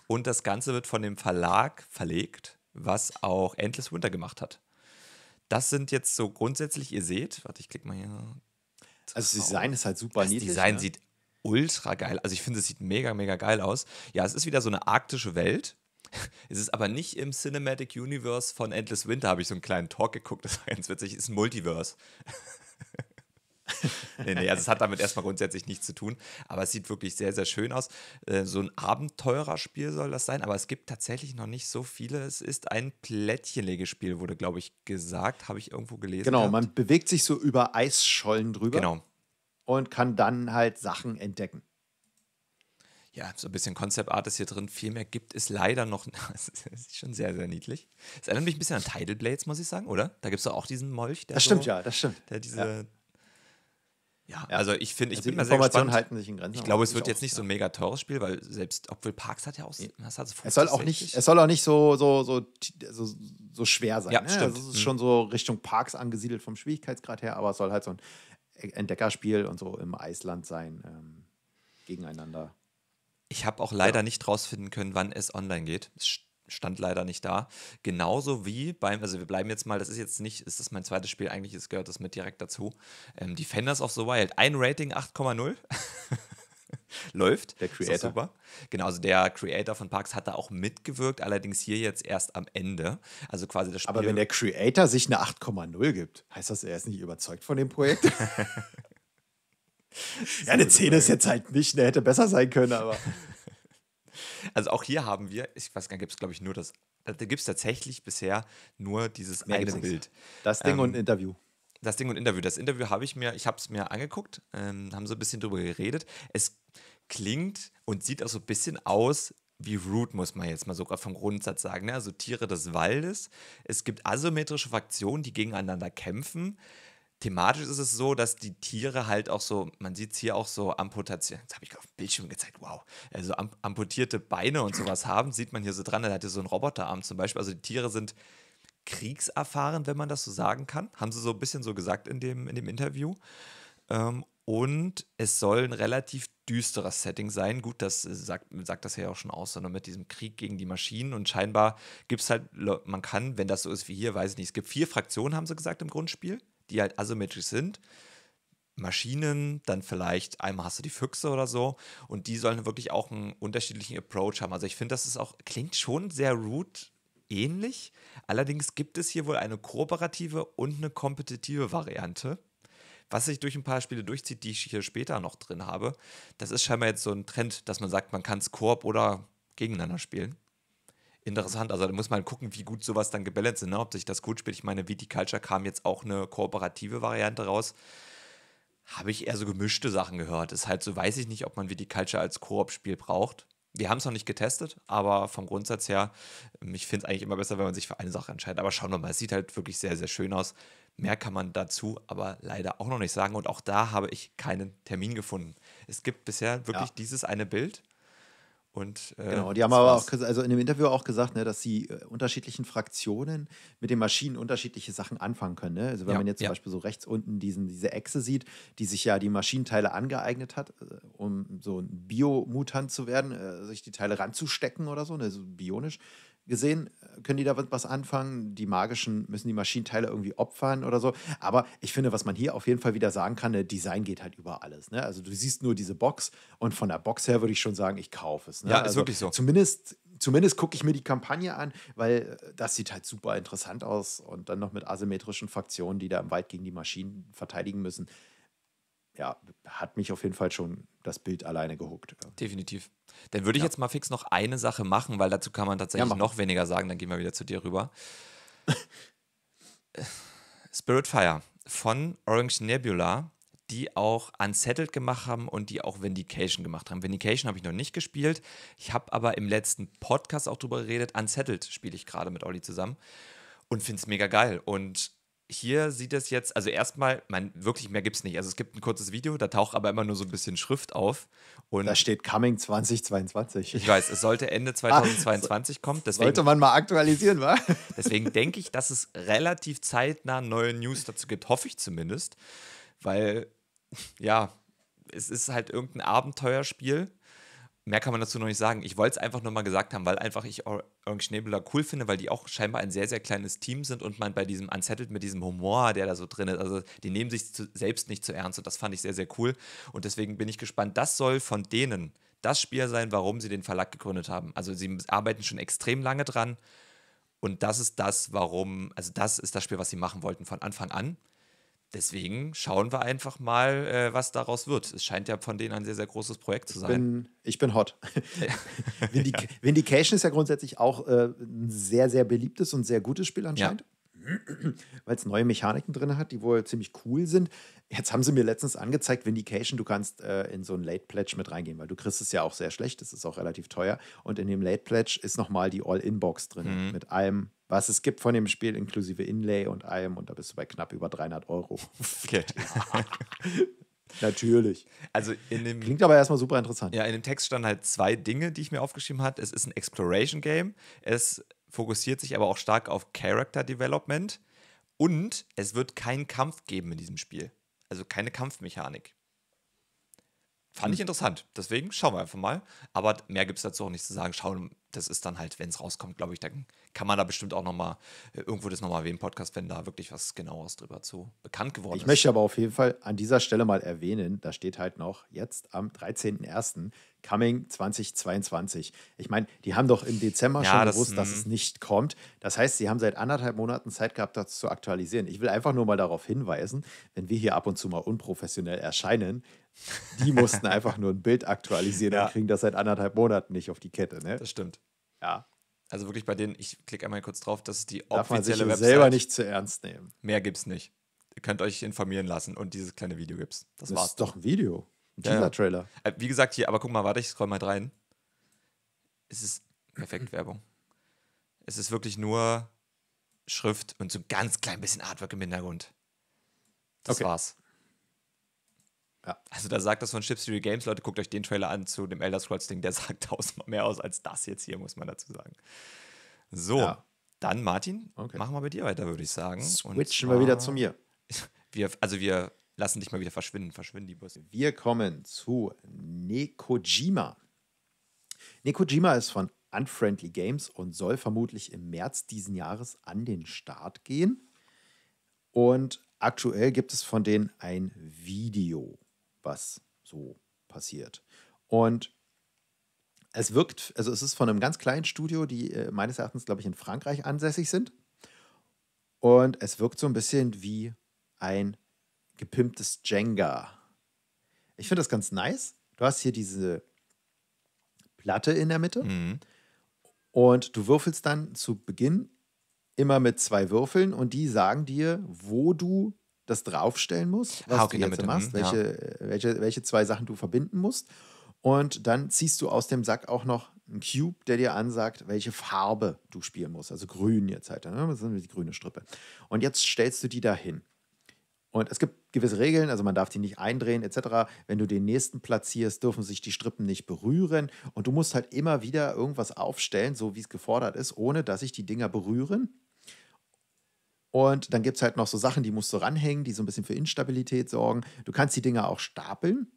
und das Ganze wird von dem Verlag verlegt, was auch Endless Winter gemacht hat. Das sind jetzt so grundsätzlich, ihr seht, warte, ich klicke mal hier. Also das Design ist halt super das niedlich. Das Design ne? sieht ultra geil. Also ich finde, es sieht mega, mega geil aus. Ja, es ist wieder so eine arktische Welt. Es ist aber nicht im Cinematic Universe von Endless Winter, habe ich so einen kleinen Talk geguckt, das war ganz witzig, es ist ein Multiverse. nee, nee, also es hat damit erstmal grundsätzlich nichts zu tun. Aber es sieht wirklich sehr, sehr schön aus. Äh, so ein Abenteurer-Spiel soll das sein, aber es gibt tatsächlich noch nicht so viele. Es ist ein Plättchenlegespiel, wurde, glaube ich, gesagt. Habe ich irgendwo gelesen. Genau, gehabt. man bewegt sich so über Eisschollen drüber. Genau. Und kann dann halt Sachen entdecken ja, so ein bisschen Concept Art ist hier drin. Viel mehr gibt es leider noch. Das ist schon sehr, sehr niedlich. Es erinnert mich ein bisschen an Tidal Blades, muss ich sagen, oder? Da gibt es doch auch diesen Molch. das stimmt, ja, das stimmt. Der diese ja. Ja, also ich finde, ich also bin mal sehr gespannt. halten sich in Grenzen. Ich glaube, es wird jetzt nicht so ein mega teures Spiel, weil selbst obwohl Parks hat ja auch. Was hat so es soll auch nicht, es soll auch nicht so, so, so, so, so schwer sein. Ja, ne? stimmt. Also es ist mhm. schon so Richtung Parks angesiedelt vom Schwierigkeitsgrad her, aber es soll halt so ein Entdeckerspiel und so im Eisland sein ähm, gegeneinander. Ich habe auch leider ja. nicht rausfinden können, wann es online geht. Es stand leider nicht da. Genauso wie beim, also wir bleiben jetzt mal, das ist jetzt nicht, ist das mein zweites Spiel, eigentlich es gehört das mit direkt dazu. Ähm, Defenders of the Wild, ein Rating 8,0. läuft. Der Creator. Super. Genau, also der Creator von Parks hat da auch mitgewirkt, allerdings hier jetzt erst am Ende. Also quasi das Spiel. Aber wenn der Creator sich eine 8,0 gibt, heißt das, er ist nicht überzeugt von dem Projekt? ja, eine 10 ist jetzt halt nicht, der ne, hätte besser sein können, aber. Also auch hier haben wir, ich weiß gar nicht, gibt es glaube ich nur das, da gibt es tatsächlich bisher nur dieses Mehr eigene Bild. Das Ding ähm, und ein Interview. Das Ding und Interview. Das Interview habe ich mir, ich habe es mir angeguckt, ähm, haben so ein bisschen drüber geredet. Es klingt und sieht auch so ein bisschen aus wie Root, muss man jetzt mal sogar vom Grundsatz sagen. Ne? Also Tiere des Waldes. Es gibt asymmetrische Fraktionen, die gegeneinander kämpfen thematisch ist es so, dass die Tiere halt auch so, man sieht es hier auch so Amputation, das habe ich auf dem Bildschirm gezeigt, wow, also am, amputierte Beine und sowas haben, sieht man hier so dran, da hat ja so einen Roboterarm zum Beispiel, also die Tiere sind kriegserfahren, wenn man das so sagen kann, haben sie so ein bisschen so gesagt in dem, in dem Interview. Ähm, und es soll ein relativ düsteres Setting sein. Gut, das äh, sagt, sagt das ja auch schon aus, sondern mit diesem Krieg gegen die Maschinen. Und scheinbar gibt es halt, man kann, wenn das so ist wie hier, weiß ich nicht, es gibt vier Fraktionen, haben sie gesagt, im Grundspiel die halt asymmetrisch sind. Maschinen, dann vielleicht einmal hast du die Füchse oder so und die sollen halt wirklich auch einen unterschiedlichen Approach haben. Also ich finde, das ist auch, klingt schon sehr root ähnlich. Allerdings gibt es hier wohl eine kooperative und eine kompetitive Variante, was sich durch ein paar Spiele durchzieht, die ich hier später noch drin habe. Das ist scheinbar jetzt so ein Trend, dass man sagt, man kann es Koop oder gegeneinander spielen interessant. Also da muss man halt gucken, wie gut sowas dann gebalanced ist, ne? ob sich das gut spielt. Ich meine, VT Culture kam jetzt auch eine kooperative Variante raus. Habe ich eher so gemischte Sachen gehört. Ist halt so, weiß ich nicht, ob man VT Culture als Koop-Spiel braucht. Wir haben es noch nicht getestet, aber vom Grundsatz her, ähm, ich finde es eigentlich immer besser, wenn man sich für eine Sache entscheidet. Aber schauen wir mal, es sieht halt wirklich sehr, sehr schön aus. Mehr kann man dazu aber leider auch noch nicht sagen. Und auch da habe ich keinen Termin gefunden. Es gibt bisher wirklich ja. dieses eine Bild und, äh, genau, die haben aber auch also in dem Interview auch gesagt, ne, dass sie äh, unterschiedlichen Fraktionen mit den Maschinen unterschiedliche Sachen anfangen können. Ne? Also wenn ja, man jetzt ja. zum Beispiel so rechts unten diesen, diese Echse sieht, die sich ja die Maschinenteile angeeignet hat, äh, um so ein Biomutant zu werden, äh, sich die Teile ranzustecken oder so, ne, so bionisch, gesehen, können die da was anfangen. Die magischen müssen die Maschinenteile irgendwie opfern oder so. Aber ich finde, was man hier auf jeden Fall wieder sagen kann, der Design geht halt über alles. Ne? Also du siehst nur diese Box und von der Box her würde ich schon sagen, ich kaufe es. Ne? Ja, ist also wirklich so. Zumindest, zumindest gucke ich mir die Kampagne an, weil äh, das sieht halt super interessant aus und dann noch mit asymmetrischen Fraktionen, die da im Wald gegen die Maschinen verteidigen müssen ja, hat mich auf jeden Fall schon das Bild alleine gehuckt. Definitiv. Dann würde ich ja. jetzt mal fix noch eine Sache machen, weil dazu kann man tatsächlich ja, noch weniger sagen. Dann gehen wir wieder zu dir rüber. Spirit Fire von Orange Nebula, die auch Unsettled gemacht haben und die auch Vindication gemacht haben. Vindication habe ich noch nicht gespielt. Ich habe aber im letzten Podcast auch drüber geredet. Unsettled spiele ich gerade mit Olli zusammen und finde es mega geil. Und hier sieht es jetzt, also erstmal, man, wirklich mehr gibt es nicht. Also es gibt ein kurzes Video, da taucht aber immer nur so ein bisschen Schrift auf. Und da steht Coming 2022. Ich weiß, es sollte Ende 2022 ah, kommen. Deswegen, sollte man mal aktualisieren, wa? deswegen denke ich, dass es relativ zeitnah neue News dazu gibt, hoffe ich zumindest. Weil, ja, es ist halt irgendein Abenteuerspiel mehr kann man dazu noch nicht sagen. Ich wollte es einfach nur mal gesagt haben, weil einfach ich Irving Schneebler cool finde, weil die auch scheinbar ein sehr, sehr kleines Team sind und man bei diesem Unsettled mit diesem Humor, der da so drin ist, also die nehmen sich zu, selbst nicht zu ernst und das fand ich sehr, sehr cool. Und deswegen bin ich gespannt, das soll von denen das Spiel sein, warum sie den Verlag gegründet haben. Also sie arbeiten schon extrem lange dran und das ist das, warum, also das ist das Spiel, was sie machen wollten von Anfang an deswegen schauen wir einfach mal, äh, was daraus wird. Es scheint ja von denen ein sehr, sehr großes Projekt zu sein. Ich bin, ich bin hot. Vindic ja. Vindication ist ja grundsätzlich auch äh, ein sehr, sehr beliebtes und sehr gutes Spiel anscheinend. Ja. Weil es neue Mechaniken drin hat, die wohl ziemlich cool sind. Jetzt haben sie mir letztens angezeigt, Vindication, du kannst äh, in so ein Late Pledge mit reingehen, weil du kriegst es ja auch sehr schlecht, es ist auch relativ teuer. Und in dem Late Pledge ist nochmal die All-In-Box drin, mhm. mit allem, was es gibt von dem Spiel, inklusive Inlay und allem. Und da bist du bei knapp über 300 Euro. Okay. Natürlich. Also dem, Klingt aber erstmal super interessant. Ja, in dem Text standen halt zwei Dinge, die ich mir aufgeschrieben habe. Es ist ein Exploration-Game. Es fokussiert sich aber auch stark auf Character Development. Und es wird keinen Kampf geben in diesem Spiel. Also keine Kampfmechanik. Fand hm. ich interessant. Deswegen schauen wir einfach mal. Aber mehr gibt es dazu auch nicht zu sagen. Schauen, das ist dann halt, wenn es rauskommt, glaube ich, dann kann man da bestimmt auch nochmal äh, irgendwo das nochmal erwähnen, Podcast, wenn da wirklich was genaueres drüber zu bekannt geworden ich ist. Ich möchte aber auf jeden Fall an dieser Stelle mal erwähnen, da steht halt noch jetzt am 13.01. Coming 2022. Ich meine, die haben doch im Dezember ja, schon das, gewusst, dass mhm. es nicht kommt. Das heißt, sie haben seit anderthalb Monaten Zeit gehabt, das zu aktualisieren. Ich will einfach nur mal darauf hinweisen, wenn wir hier ab und zu mal unprofessionell erscheinen, die mussten einfach nur ein Bild aktualisieren ja. und kriegen das seit anderthalb Monaten nicht auf die Kette. Ne? Das stimmt. Ja. Also wirklich bei denen, ich klicke einmal kurz drauf, das ist die Darf offizielle man sich Website. selber nicht zu ernst nehmen. Mehr gibt's nicht. Ihr könnt euch informieren lassen und dieses kleine Video gibt's. Das, das war's. ist doch ein Video. Ein Teaser-Trailer. Äh, wie gesagt, hier, aber guck mal, warte, ich scroll mal rein. Es ist perfekt Werbung. Es ist wirklich nur Schrift und so ganz klein bisschen Artwork im Hintergrund. Das okay. war's. Ja. Also da sagt das von Chip Theory Games, Leute, guckt euch den Trailer an zu dem Elder Scrolls Ding, der sagt tausendmal mehr aus als das jetzt hier, muss man dazu sagen. So, ja. dann Martin, okay. machen wir bei dir weiter, würde ich sagen. Switchen zwar, wir wieder zu mir. Wir, also wir lassen dich mal wieder verschwinden, verschwinden die Busse. Wir kommen zu Nekojima. Nekojima ist von Unfriendly Games und soll vermutlich im März diesen Jahres an den Start gehen. Und aktuell gibt es von denen ein Video was so passiert. Und es wirkt, also es ist von einem ganz kleinen Studio, die äh, meines Erachtens, glaube ich, in Frankreich ansässig sind. Und es wirkt so ein bisschen wie ein gepimptes Jenga. Ich finde das ganz nice. Du hast hier diese Platte in der Mitte mhm. und du würfelst dann zu Beginn immer mit zwei Würfeln und die sagen dir, wo du das draufstellen musst, was Hauke du jetzt machst, welche, ja. Äh, welche, welche zwei Sachen du verbinden musst. Und dann ziehst du aus dem Sack auch noch einen Cube, der dir ansagt, welche Farbe du spielen musst. Also grün jetzt halt. Ne? Das sind die grüne Strippe. Und jetzt stellst du die da hin. Und es gibt gewisse Regeln, also man darf die nicht eindrehen etc. Wenn du den nächsten platzierst, dürfen sich die Strippen nicht berühren. Und du musst halt immer wieder irgendwas aufstellen, so wie es gefordert ist, ohne dass sich die Dinger berühren. Und dann gibt es halt noch so Sachen, die musst du ranhängen, die so ein bisschen für Instabilität sorgen. Du kannst die Dinger auch stapeln.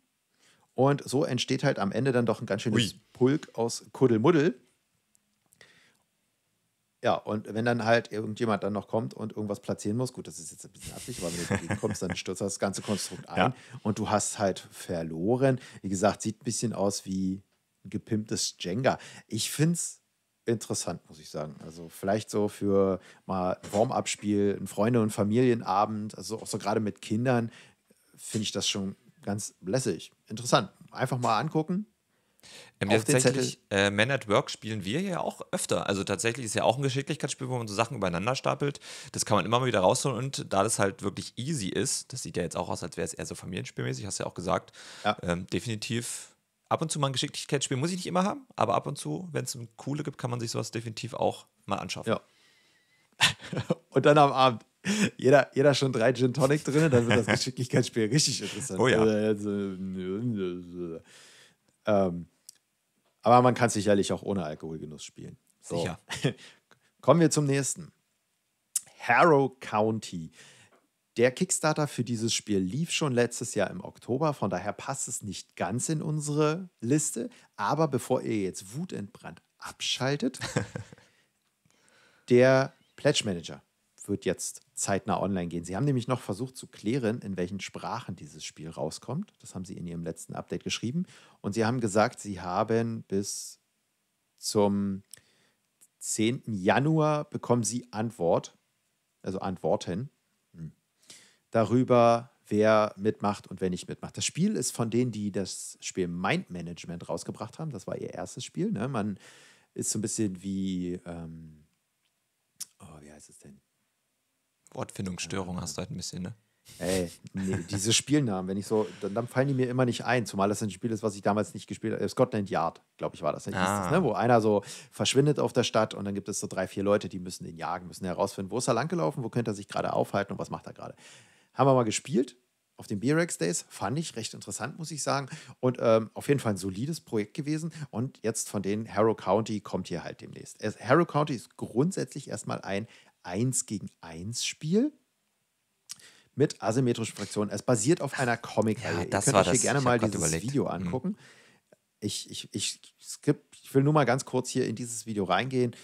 Und so entsteht halt am Ende dann doch ein ganz schönes Ui. Pulk aus Kuddelmuddel. Ja, und wenn dann halt irgendjemand dann noch kommt und irgendwas platzieren muss, gut, das ist jetzt ein bisschen absichtlich, aber wenn du dagegen kommst, dann stürzt das ganze Konstrukt ein ja. und du hast halt verloren. Wie gesagt, sieht ein bisschen aus wie ein gepimptes Jenga. Ich finde es interessant, muss ich sagen. Also vielleicht so für mal ein Warm-up-Spiel, ein Freunde- und Familienabend, also auch so gerade mit Kindern, finde ich das schon ganz lässig. Interessant. Einfach mal angucken. Ähm, auf tatsächlich, äh, Man at Work spielen wir ja auch öfter. Also tatsächlich ist ja auch ein Geschicklichkeitsspiel, wo man so Sachen übereinander stapelt. Das kann man immer mal wieder rausholen und da das halt wirklich easy ist, das sieht ja jetzt auch aus, als wäre es eher so familienspielmäßig, hast du ja auch gesagt, ja. Ähm, definitiv ab und zu mal ein Geschicklichkeitsspiel muss ich nicht immer haben, aber ab und zu, wenn es ein coole gibt, kann man sich sowas definitiv auch mal anschaffen. Ja. und dann am Abend. Jeder, jeder schon drei Gin Tonic drin, dann wird das Geschicklichkeitsspiel richtig interessant. Oh ja. Also, also, ähm, aber man kann sicherlich auch ohne Alkoholgenuss spielen. So. Sicher. Kommen wir zum nächsten. Harrow County. Der Kickstarter für dieses Spiel lief schon letztes Jahr im Oktober, von daher passt es nicht ganz in unsere Liste. Aber bevor ihr jetzt wutentbrannt abschaltet, der Pledge Manager wird jetzt zeitnah online gehen. Sie haben nämlich noch versucht zu klären, in welchen Sprachen dieses Spiel rauskommt. Das haben sie in ihrem letzten Update geschrieben. Und sie haben gesagt, sie haben bis zum 10. Januar bekommen sie Antwort, also Antworten darüber, wer mitmacht und wer nicht mitmacht. Das Spiel ist von denen, die das Spiel Mind Management rausgebracht haben. Das war ihr erstes Spiel. Ne? Man ist so ein bisschen wie, ähm, oh, wie heißt es denn? Wortfindungsstörung äh, hast du halt ein bisschen, ne? Ey, nee, diese Spielnamen, wenn ich so, dann, dann, fallen die mir immer nicht ein, zumal das ein Spiel ist, was ich damals nicht gespielt habe. Äh, Scotland Yard, glaube ich, war das, ah. das ne? Ah. wo einer so verschwindet auf der Stadt und dann gibt es so drei, vier Leute, die müssen den jagen, müssen herausfinden, wo ist er langgelaufen, wo könnte er sich gerade aufhalten und was macht er gerade. Haben wir mal gespielt auf den B-Rex Days. Fand ich recht interessant, muss ich sagen. Und ähm, auf jeden Fall ein solides Projekt gewesen. Und jetzt von den Harrow County kommt hier halt demnächst. Es, Harrow County ist grundsätzlich erstmal ein 1 gegen 1 Spiel mit asymmetrischen Fraktionen. Es basiert auf einer Comic-Reihe. Ja, Ihr könnt euch hier gerne mal dieses überlegt. Video mhm. angucken. Mhm. Ich, ich, ich, skip, ich will nur mal ganz kurz hier in dieses Video reingehen,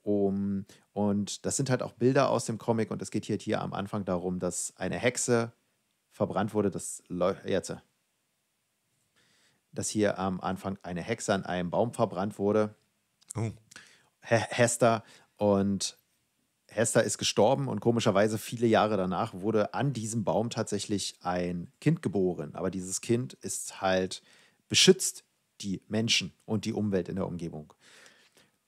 um, und das sind halt auch Bilder aus dem Comic und es geht hier, hier am Anfang darum, dass eine Hexe verbrannt wurde. Das jetzt. Äh, dass hier am Anfang eine Hexe an einem Baum verbrannt wurde. Oh. Hester. Und Hester ist gestorben und komischerweise viele Jahre danach wurde an diesem Baum tatsächlich ein Kind geboren. Aber dieses Kind ist halt beschützt die Menschen und die Umwelt in der Umgebung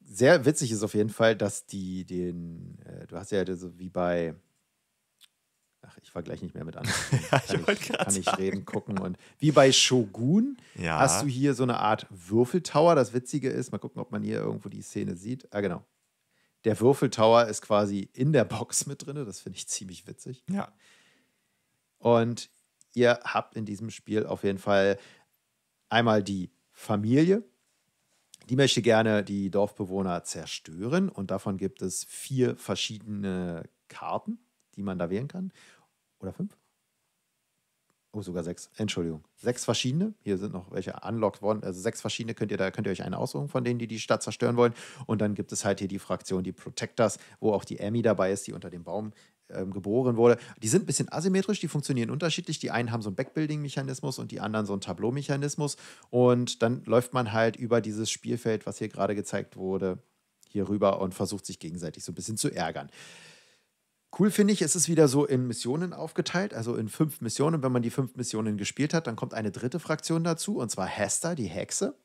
sehr witzig ist auf jeden Fall, dass die den, äh, du hast ja so wie bei, ach, ich vergleiche nicht mehr mit anderen. ja, ich kann, ich, kann ich, reden, gucken und wie bei Shogun ja. hast du hier so eine Art Würfeltower. Das Witzige ist, mal gucken, ob man hier irgendwo die Szene sieht. Ah, genau. Der Würfeltower ist quasi in der Box mit drin. Das finde ich ziemlich witzig. Ja. Und ihr habt in diesem Spiel auf jeden Fall einmal die Familie, die möchte gerne die Dorfbewohner zerstören und davon gibt es vier verschiedene Karten, die man da wählen kann. Oder fünf? Oh, sogar sechs. Entschuldigung. Sechs verschiedene. Hier sind noch welche unlocked worden. Also sechs verschiedene könnt ihr da könnt ihr euch eine aussuchen von denen, die die Stadt zerstören wollen. Und dann gibt es halt hier die Fraktion, die Protectors, wo auch die Emmy dabei ist, die unter dem Baum ähm, geboren wurde. Die sind ein bisschen asymmetrisch, die funktionieren unterschiedlich. Die einen haben so einen Backbuilding-Mechanismus und die anderen so einen Tableau-Mechanismus. Und dann läuft man halt über dieses Spielfeld, was hier gerade gezeigt wurde, hier rüber und versucht sich gegenseitig so ein bisschen zu ärgern. Cool finde ich, es ist wieder so in Missionen aufgeteilt, also in fünf Missionen. Wenn man die fünf Missionen gespielt hat, dann kommt eine dritte Fraktion dazu, und zwar Hester, die Hexe.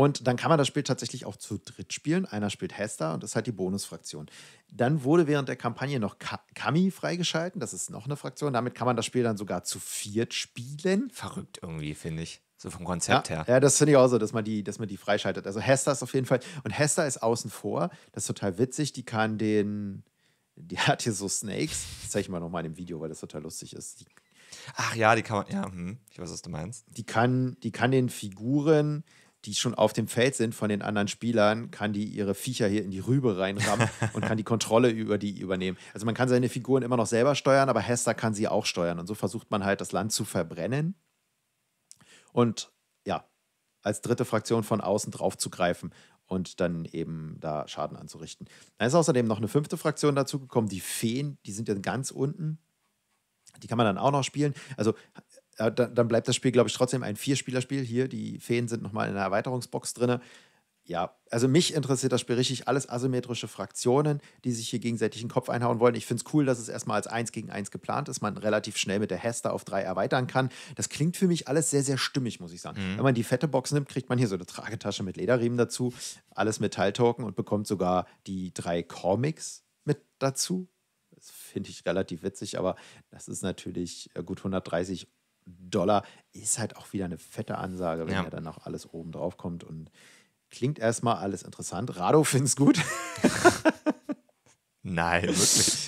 Und dann kann man das Spiel tatsächlich auch zu dritt spielen. Einer spielt Hester und das ist halt die Bonusfraktion. Dann wurde während der Kampagne noch Kami freigeschalten. Das ist noch eine Fraktion. Damit kann man das Spiel dann sogar zu viert spielen. Verrückt irgendwie, finde ich. So vom Konzept ja, her. Ja, das finde ich auch so, dass man, die, dass man die freischaltet. Also Hester ist auf jeden Fall. Und Hester ist außen vor. Das ist total witzig. Die kann den. Die hat hier so Snakes. Das zeige ich mal nochmal in dem Video, weil das total lustig ist. Die, Ach ja, die kann man. Ja, hm, ich weiß, was du meinst. Die kann, die kann den Figuren die schon auf dem Feld sind von den anderen Spielern, kann die ihre Viecher hier in die Rübe reinrammen und kann die Kontrolle über die übernehmen. Also man kann seine Figuren immer noch selber steuern, aber Hester kann sie auch steuern. Und so versucht man halt, das Land zu verbrennen. Und ja, als dritte Fraktion von außen draufzugreifen und dann eben da Schaden anzurichten. Dann ist außerdem noch eine fünfte Fraktion dazugekommen, die Feen, die sind ja ganz unten. Die kann man dann auch noch spielen. Also äh, dann bleibt das Spiel, glaube ich, trotzdem ein Vierspielerspiel. Hier, die Feen sind nochmal in der Erweiterungsbox drin. Ja, also mich interessiert das Spiel richtig. Alles asymmetrische Fraktionen, die sich hier gegenseitig den Kopf einhauen wollen. Ich finde es cool, dass es erstmal als 1 gegen 1 geplant ist. Man relativ schnell mit der Hester auf 3 erweitern kann. Das klingt für mich alles sehr, sehr stimmig, muss ich sagen. Mhm. Wenn man die fette Box nimmt, kriegt man hier so eine Tragetasche mit Lederriemen dazu. Alles Metalltoken und bekommt sogar die drei Comics mit dazu. Das finde ich relativ witzig, aber das ist natürlich äh, gut 130 Dollar ist halt auch wieder eine fette Ansage, wenn ja, ja dann noch alles oben drauf kommt und klingt erstmal alles interessant. Rado find's gut. Nein, wirklich.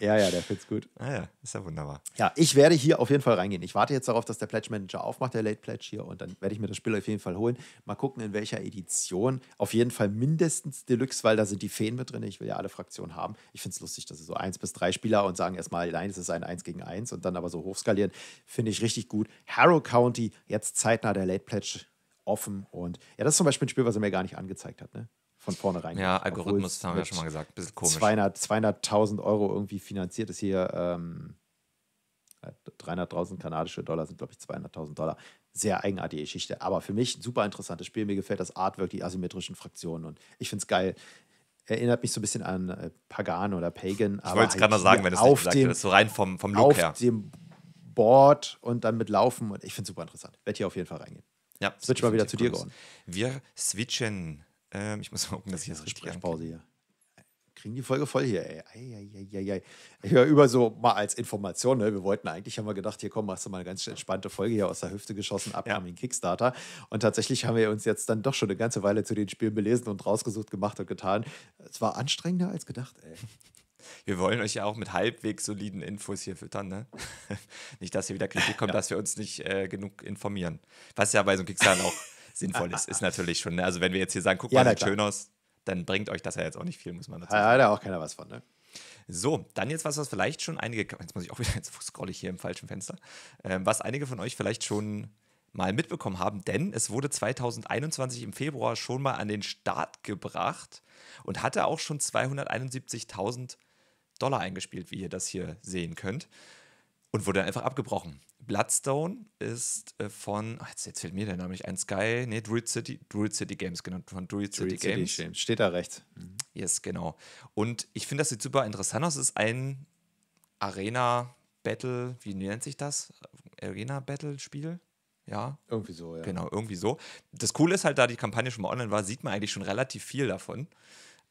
Ja, ja, der find's gut. Ah ja, ist ja wunderbar. Ja, ich werde hier auf jeden Fall reingehen. Ich warte jetzt darauf, dass der Pledge Manager aufmacht, der Late Pledge hier, und dann werde ich mir das Spiel auf jeden Fall holen. Mal gucken, in welcher Edition. Auf jeden Fall mindestens Deluxe, weil da sind die Feen mit drin. Ich will ja alle Fraktionen haben. Ich finde es lustig, dass sie so eins bis drei Spieler und sagen erstmal, nein, es ist ein Eins gegen Eins und dann aber so hochskalieren. Finde ich richtig gut. Harrow County, jetzt zeitnah der Late Pledge offen. Und ja, das ist zum Beispiel ein Spiel, was er mir gar nicht angezeigt hat. Ne? von vornherein. Ja, Algorithmus das haben wir ja schon mal gesagt, bisschen komisch. 200.000 200 Euro irgendwie finanziert ist hier. Ähm, 300.000 äh, kanadische Dollar sind, glaube ich, 200.000 Dollar. Sehr eigenartige Geschichte. Aber für mich ein super interessantes Spiel. Mir gefällt das Artwork, die asymmetrischen Fraktionen. Und ich finde es geil. Erinnert mich so ein bisschen an äh, Pagan oder Pagan. Ich wollte es gerade mal halt sagen, wenn es nicht gesagt hättest. So rein vom, vom Look auf her. Auf dem Board und dann mit Laufen. Und ich finde es super interessant. Werde hier auf jeden Fall reingehen. Ja, Switch mal wieder zu dir geworden. Wir switchen ähm, ich muss mal gucken, dass ich das richtig Pause hier. Kriegen die Folge voll hier, ey. Ei, ich höre über so mal als Information, ne? wir wollten eigentlich, haben wir gedacht, hier komm, machst du mal eine ganz entspannte Folge hier aus der Hüfte geschossen, ab ja. Kickstarter. Und tatsächlich haben wir uns jetzt dann doch schon eine ganze Weile zu den Spielen belesen und rausgesucht, gemacht und getan. Es war anstrengender als gedacht, ey. Wir wollen euch ja auch mit halbwegs soliden Infos hier füttern, ne? nicht, dass hier wieder Kritik kommt, ja. dass wir uns nicht äh, genug informieren. Was ja bei so einem Kickstarter auch sinnvoll ist, ist natürlich schon. Ne? Also wenn wir jetzt hier sagen, guck ja, mal, sieht schön aus, dann bringt euch das ja jetzt auch nicht viel, muss man dazu sagen. Ja, da auch keiner was von, ne? So, dann jetzt was, was vielleicht schon einige, jetzt muss ich auch wieder, jetzt scroll ich hier im falschen Fenster, äh, was einige von euch vielleicht schon mal mitbekommen haben, denn es wurde 2021 im Februar schon mal an den Start gebracht und hatte auch schon 271.000 Dollar eingespielt, wie ihr das hier sehen könnt und wurde dann einfach abgebrochen. Bloodstone ist äh, von, ah, jetzt, jetzt fehlt mir der Name nicht ein, Sky, nee, Druid City, Druid City Games, genau, von Druid, Druid City, City Games. Games. Steht da rechts. Mhm. Yes, genau. Und ich finde, das sieht super interessant aus. Es ist ein Arena-Battle, wie nennt sich das? Arena-Battle-Spiel? Ja. Irgendwie so, ja. Genau, irgendwie so. Das Coole ist halt, da die Kampagne schon mal online war, sieht man eigentlich schon relativ viel davon.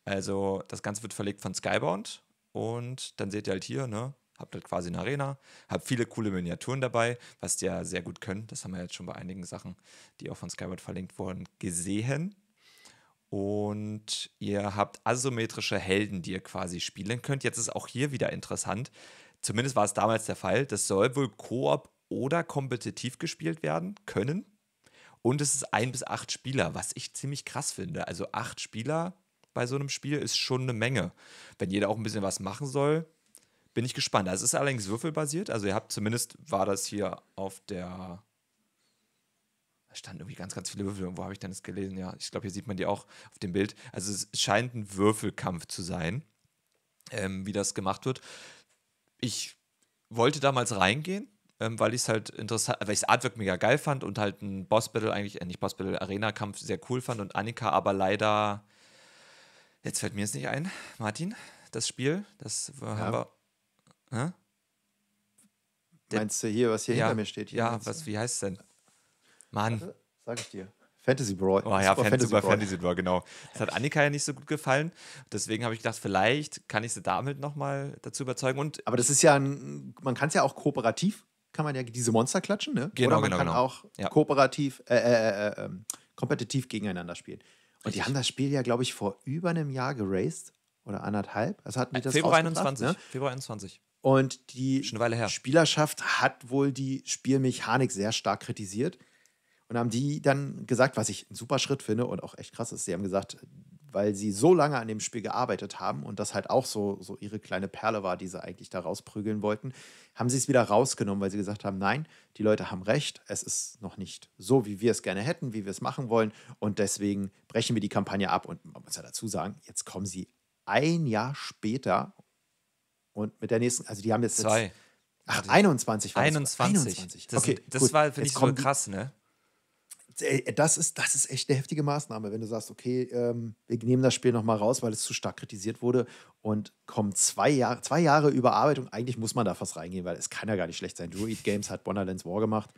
Also, das Ganze wird verlegt von Skybound und dann seht ihr halt hier, ne, habt halt quasi eine Arena, habt viele coole Miniaturen dabei, was die ja sehr gut können. Das haben wir jetzt schon bei einigen Sachen, die auch von Skyward verlinkt wurden, gesehen. Und ihr habt asymmetrische Helden, die ihr quasi spielen könnt. Jetzt ist auch hier wieder interessant. Zumindest war es damals der Fall. Das soll wohl Koop oder kompetitiv gespielt werden können. Und es ist ein bis acht Spieler, was ich ziemlich krass finde. Also acht Spieler bei so einem Spiel ist schon eine Menge. Wenn jeder auch ein bisschen was machen soll, bin ich gespannt. Also, es ist allerdings würfelbasiert. Also ihr habt zumindest, war das hier auf der da standen irgendwie ganz, ganz viele Würfel. Wo habe ich denn das gelesen. Ja, ich glaube, hier sieht man die auch auf dem Bild. Also es scheint ein Würfelkampf zu sein, ähm, wie das gemacht wird. Ich wollte damals reingehen, ähm, weil ich es halt interessant, weil ich das Artwork mega geil fand und halt ein Boss-Battle eigentlich, äh, nicht Boss-Battle, Arena-Kampf sehr cool fand und Annika aber leider, jetzt fällt mir es nicht ein, Martin, das Spiel, das ja. haben wir Hä? Meinst du hier, was hier ja, hinter mir steht? Hier ja, was, wie heißt es denn? Mann. Warte, sag ich dir. Fantasy Brawl. Oh ja, Super Fantasy, Super Fantasy Brawl, genau. Das hat Annika ja nicht so gut gefallen. Deswegen habe ich gedacht, vielleicht kann ich sie damit nochmal dazu überzeugen. Und Aber das ist ja, ein, man kann es ja auch kooperativ, kann man ja diese Monster klatschen, ne? Genau, Oder man genau, kann genau. auch ja. kooperativ, äh, äh, äh, äh ähm, kompetitiv gegeneinander spielen. Und Richtig. die haben das Spiel ja, glaube ich, vor über einem Jahr geraced oder anderthalb. Also hat mich äh, das Februar 21. Ne? Februar 21. Und die Spielerschaft hat wohl die Spielmechanik sehr stark kritisiert. Und haben die dann gesagt, was ich einen super Schritt finde und auch echt krass ist, sie haben gesagt, weil sie so lange an dem Spiel gearbeitet haben und das halt auch so, so ihre kleine Perle war, die sie eigentlich da rausprügeln wollten, haben sie es wieder rausgenommen, weil sie gesagt haben, nein, die Leute haben recht, es ist noch nicht so, wie wir es gerne hätten, wie wir es machen wollen und deswegen brechen wir die Kampagne ab und man muss ja dazu sagen, jetzt kommen sie ein Jahr später und mit der nächsten, also die haben jetzt. Zwei. Jetzt, ach, 21 also war 21. Das, 21. Das, okay, das war, für ich, so krass, ne? das ist, das ist echt eine heftige Maßnahme, wenn du sagst, okay, ähm, wir nehmen das Spiel nochmal raus, weil es zu stark kritisiert wurde und kommen zwei Jahre, zwei Jahre Überarbeitung, eigentlich muss man da fast reingehen, weil es kann ja gar nicht schlecht sein. Druid Games hat Bonnerlands War gemacht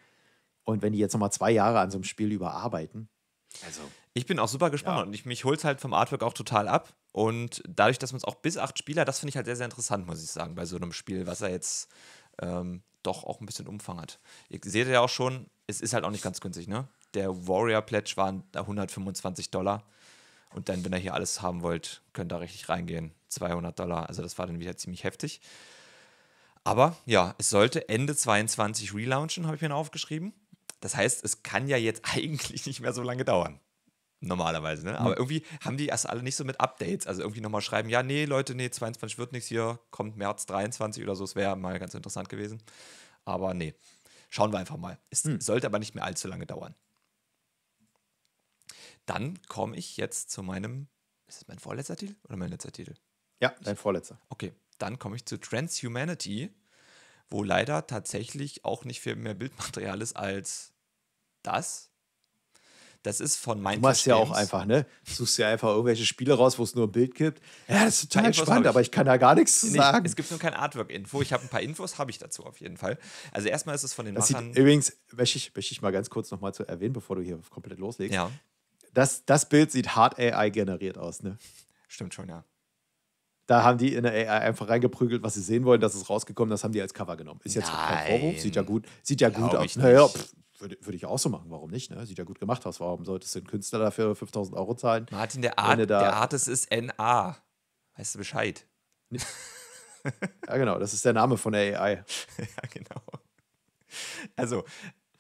und wenn die jetzt nochmal zwei Jahre an so einem Spiel überarbeiten, also ich bin auch super gespannt ja. und ich, mich holt es halt vom Artwork auch total ab. Und dadurch, dass man es auch bis acht Spieler, das finde ich halt sehr, sehr interessant, muss ich sagen, bei so einem Spiel, was er jetzt ähm, doch auch ein bisschen Umfang hat. Ihr seht ja auch schon, es ist halt auch nicht ganz günstig, ne? Der Warrior Pledge waren 125 Dollar. Und dann, wenn ihr hier alles haben wollt, könnt ihr richtig reingehen. 200 Dollar. Also, das war dann wieder ziemlich heftig. Aber ja, es sollte Ende 22 relaunchen, habe ich mir aufgeschrieben. Das heißt, es kann ja jetzt eigentlich nicht mehr so lange dauern normalerweise, ne? Aber irgendwie haben die erst alle nicht so mit Updates. Also irgendwie nochmal schreiben, ja, nee, Leute, nee, 22 wird nichts hier, kommt März 23 oder so, es wäre mal ganz interessant gewesen. Aber nee, schauen wir einfach mal. Es hm. sollte aber nicht mehr allzu lange dauern. Dann komme ich jetzt zu meinem, ist das mein vorletzter Titel oder mein letzter Titel? Ja, dein vorletzter. Okay, dann komme ich zu Transhumanity, wo leider tatsächlich auch nicht viel mehr Bildmaterial ist als das, das ist von Mindful Du machst ja auch einfach, ne? Suchst ja einfach irgendwelche Spiele raus, wo es nur ein Bild gibt. Ja, das ist total entspannt, aber ich kann da gar nichts zu nee, sagen. Es gibt nur kein Artwork-Info. Ich habe ein paar Infos, habe ich dazu auf jeden Fall. Also erstmal ist es von den das Machern. Sieht, übrigens, möchte ich, möchte ich mal ganz kurz nochmal zu erwähnen, bevor du hier komplett loslegst. Ja. Das, das Bild sieht hart AI generiert aus, ne? Stimmt schon, ja. Da haben die in der AI einfach reingeprügelt, was sie sehen wollen, das ist rausgekommen, das haben die als Cover genommen. Ist jetzt Nein. kein Vorwurf, sieht ja gut, sieht ja Glaub gut aus. Naja, pff, würde, würde ich auch so machen, warum nicht? Ne? Sieht ja gut gemacht aus. Warum solltest du den Künstler dafür 5000 Euro zahlen? Martin, der, Art, der Artist ist NA. Weißt du Bescheid? ja, genau. Das ist der Name von der AI. ja, genau. Also,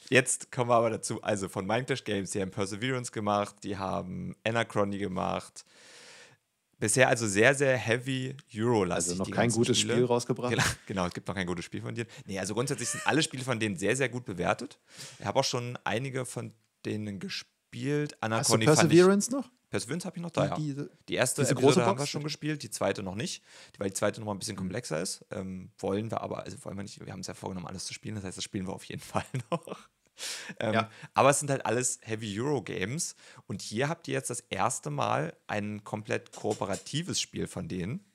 jetzt kommen wir aber dazu. Also, von Minecraft Games, die haben Perseverance gemacht, die haben Anachrony gemacht, Bisher also sehr, sehr heavy Euro-lastig. Also noch kein gutes Spiele. Spiel rausgebracht. Genau, genau, es gibt noch kein gutes Spiel von dir. Nee, also grundsätzlich sind alle Spiele von denen sehr, sehr gut bewertet. Ich habe auch schon einige von denen gespielt. Anaconi Hast du Perseverance ich, noch? Perseverance habe ich noch da, ja. Die, die erste Episode große Box haben wir schon gespielt, die zweite noch nicht, weil die zweite noch mal ein bisschen mhm. komplexer ist. Ähm, wollen wir aber, also wollen wir nicht, wir haben es ja vorgenommen, alles zu spielen, das heißt, das spielen wir auf jeden Fall noch. Ähm, ja. Aber es sind halt alles Heavy Euro Games. Und hier habt ihr jetzt das erste Mal ein komplett kooperatives Spiel von denen.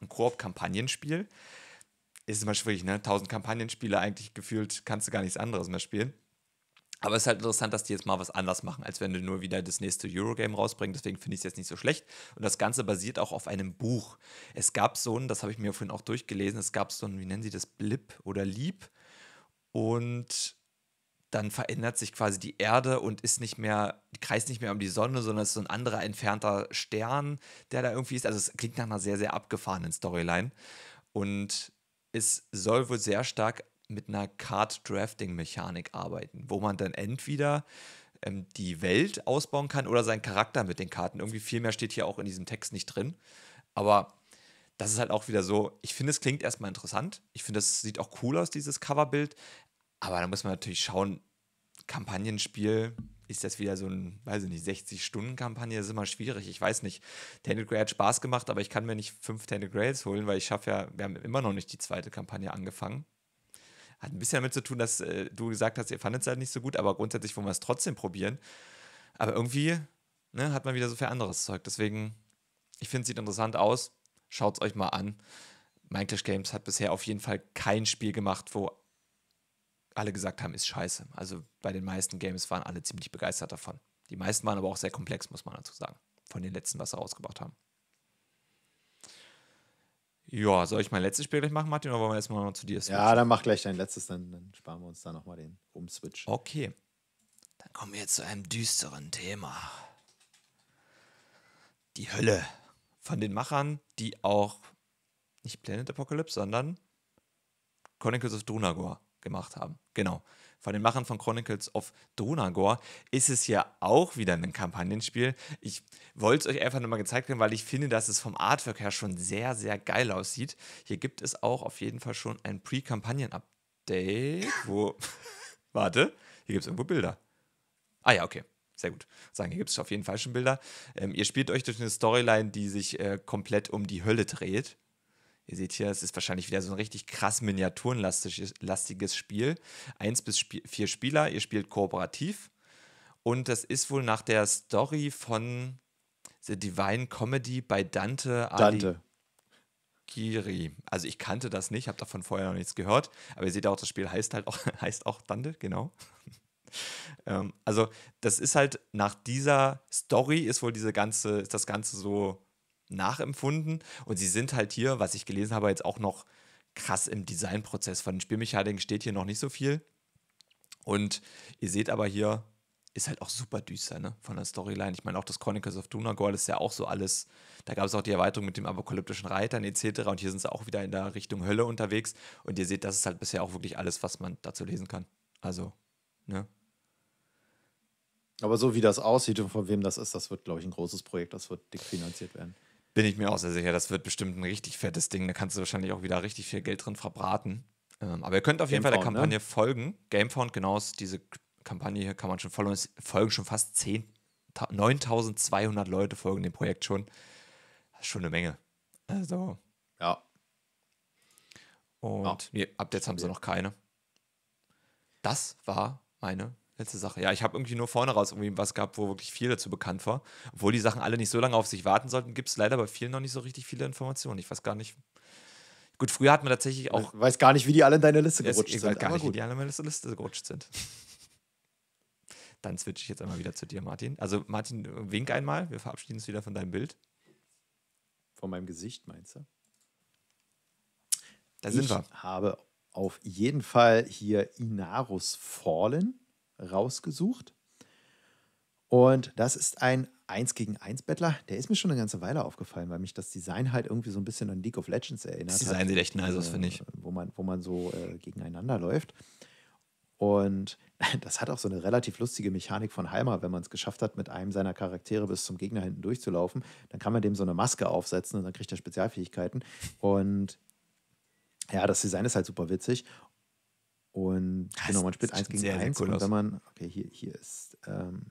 Ein Koop-Kampagnenspiel. Ist immer schwierig, ne? 1000 Kampagnenspiele eigentlich gefühlt kannst du gar nichts anderes mehr spielen. Aber es ist halt interessant, dass die jetzt mal was anders machen, als wenn du nur wieder das nächste Eurogame rausbringst. Deswegen finde ich es jetzt nicht so schlecht. Und das Ganze basiert auch auf einem Buch. Es gab so ein, das habe ich mir vorhin auch durchgelesen, es gab so ein, wie nennen sie das, Blip oder Lieb. Und dann verändert sich quasi die Erde und ist nicht mehr, kreist nicht mehr um die Sonne, sondern es ist so ein anderer entfernter Stern, der da irgendwie ist. Also es klingt nach einer sehr, sehr abgefahrenen Storyline. Und es soll wohl sehr stark mit einer Card-Drafting-Mechanik arbeiten, wo man dann entweder ähm, die Welt ausbauen kann oder seinen Charakter mit den Karten. Irgendwie viel mehr steht hier auch in diesem Text nicht drin. Aber das ist halt auch wieder so, ich finde, es klingt erstmal interessant. Ich finde, es sieht auch cool aus, dieses Coverbild. Aber da muss man natürlich schauen, Kampagnenspiel, ist das wieder so ein, weiß ich nicht, 60-Stunden-Kampagne, das ist immer schwierig. Ich weiß nicht. Tainted Grail hat Spaß gemacht, aber ich kann mir nicht fünf Tainted Grails holen, weil ich schaffe ja, wir haben immer noch nicht die zweite Kampagne angefangen. Hat ein bisschen damit zu tun, dass äh, du gesagt hast, ihr fandet es halt nicht so gut, aber grundsätzlich wollen wir es trotzdem probieren. Aber irgendwie ne, hat man wieder so viel anderes Zeug. Deswegen, ich finde, es sieht interessant aus. Schaut es euch mal an. Minecraft Games hat bisher auf jeden Fall kein Spiel gemacht, wo alle gesagt haben, ist scheiße. Also bei den meisten Games waren alle ziemlich begeistert davon. Die meisten waren aber auch sehr komplex, muss man dazu sagen, von den letzten, was sie rausgebracht haben. Ja, soll ich mein letztes Spiel gleich machen, Martin, oder wollen wir erstmal noch zu dir switchen? Ja, dann mach gleich dein letztes, dann, dann sparen wir uns da nochmal den Umswitch. Okay. Dann kommen wir zu einem düsteren Thema. Die Hölle. Von den Machern, die auch nicht Planet Apocalypse, sondern Chronicles of Dunagor gemacht haben. Genau. Von den Machern von Chronicles of Donagor ist es ja auch wieder ein Kampagnenspiel. Ich wollte es euch einfach nur mal gezeigt haben, weil ich finde, dass es vom Artwork her schon sehr, sehr geil aussieht. Hier gibt es auch auf jeden Fall schon ein Pre-Kampagnen-Update, wo. Warte, hier gibt es irgendwo Bilder. Ah ja, okay. Sehr gut. Sagen, hier gibt es auf jeden Fall schon Bilder. Ähm, ihr spielt euch durch eine Storyline, die sich äh, komplett um die Hölle dreht. Ihr seht hier, es ist wahrscheinlich wieder so ein richtig krass miniaturenlastiges Spiel. Eins bis Sp vier Spieler, ihr spielt kooperativ. Und das ist wohl nach der Story von The Divine Comedy bei Dante Dante. Kiri. Also ich kannte das nicht, habe davon vorher noch nichts gehört. Aber ihr seht auch, das Spiel heißt halt auch, heißt auch Dante, genau. ähm, also das ist halt nach dieser Story ist wohl diese ganze, ist das Ganze so nachempfunden. Und sie sind halt hier, was ich gelesen habe, jetzt auch noch krass im Designprozess. Von den Spielmechaniken steht hier noch nicht so viel. Und ihr seht aber hier, ist halt auch super düster, ne? Von der Storyline. Ich meine, auch das Chronicles of Dunagol ist ja auch so alles. Da gab es auch die Erweiterung mit dem apokalyptischen Reitern etc. Und hier sind sie auch wieder in der Richtung Hölle unterwegs. Und ihr seht, das ist halt bisher auch wirklich alles, was man dazu lesen kann. Also, ne? Aber so wie das aussieht und von wem das ist, das wird, glaube ich, ein großes Projekt. Das wird dick finanziert werden. Bin ich mir auch sehr sicher, das wird bestimmt ein richtig fettes Ding. Da kannst du wahrscheinlich auch wieder richtig viel Geld drin verbraten. Ähm, aber ihr könnt auf jeden Game Fall der ne? Kampagne ne? folgen. Gamefound, genau, diese Kampagne hier kann man schon folgen. Es folgen schon fast 10, 9200 Leute folgen dem Projekt schon. Das ist schon eine Menge. Also. Ja. Und ja. Nee, Updates haben sie noch keine. Das war meine Letzte Sache. Ja, ich habe irgendwie nur vorne raus irgendwie was gehabt, wo wirklich viel dazu bekannt war. Obwohl die Sachen alle nicht so lange auf sich warten sollten, gibt es leider bei vielen noch nicht so richtig viele Informationen. Ich weiß gar nicht. Gut, früher hat man tatsächlich auch. Ich weiß gar nicht, wie die alle in deine Liste gerutscht sind. Ich weiß gar nicht, gut. wie die alle in meine Liste gerutscht sind. Dann switche ich jetzt einmal wieder zu dir, Martin. Also, Martin, wink einmal. Wir verabschieden uns wieder von deinem Bild. Von meinem Gesicht, meinst du? Da sind wir. ich habe auf jeden Fall hier Inarus Fallen rausgesucht. Und das ist ein 1 gegen 1 Bettler. Der ist mir schon eine ganze Weile aufgefallen, weil mich das Design halt irgendwie so ein bisschen an League of Legends erinnert. Das Design sieht echt nice aus, finde ich. Äh, wo man, wo man so äh, gegeneinander läuft. Und das hat auch so eine relativ lustige Mechanik von Heimer, wenn man es geschafft hat, mit einem seiner Charaktere bis zum Gegner hinten durchzulaufen, dann kann man dem so eine Maske aufsetzen und dann kriegt er Spezialfähigkeiten. Und ja, das Design ist halt super witzig. Und das ah, genau, man spielt eins gegen eins. Cool und wenn man, okay, hier, hier ist, ähm,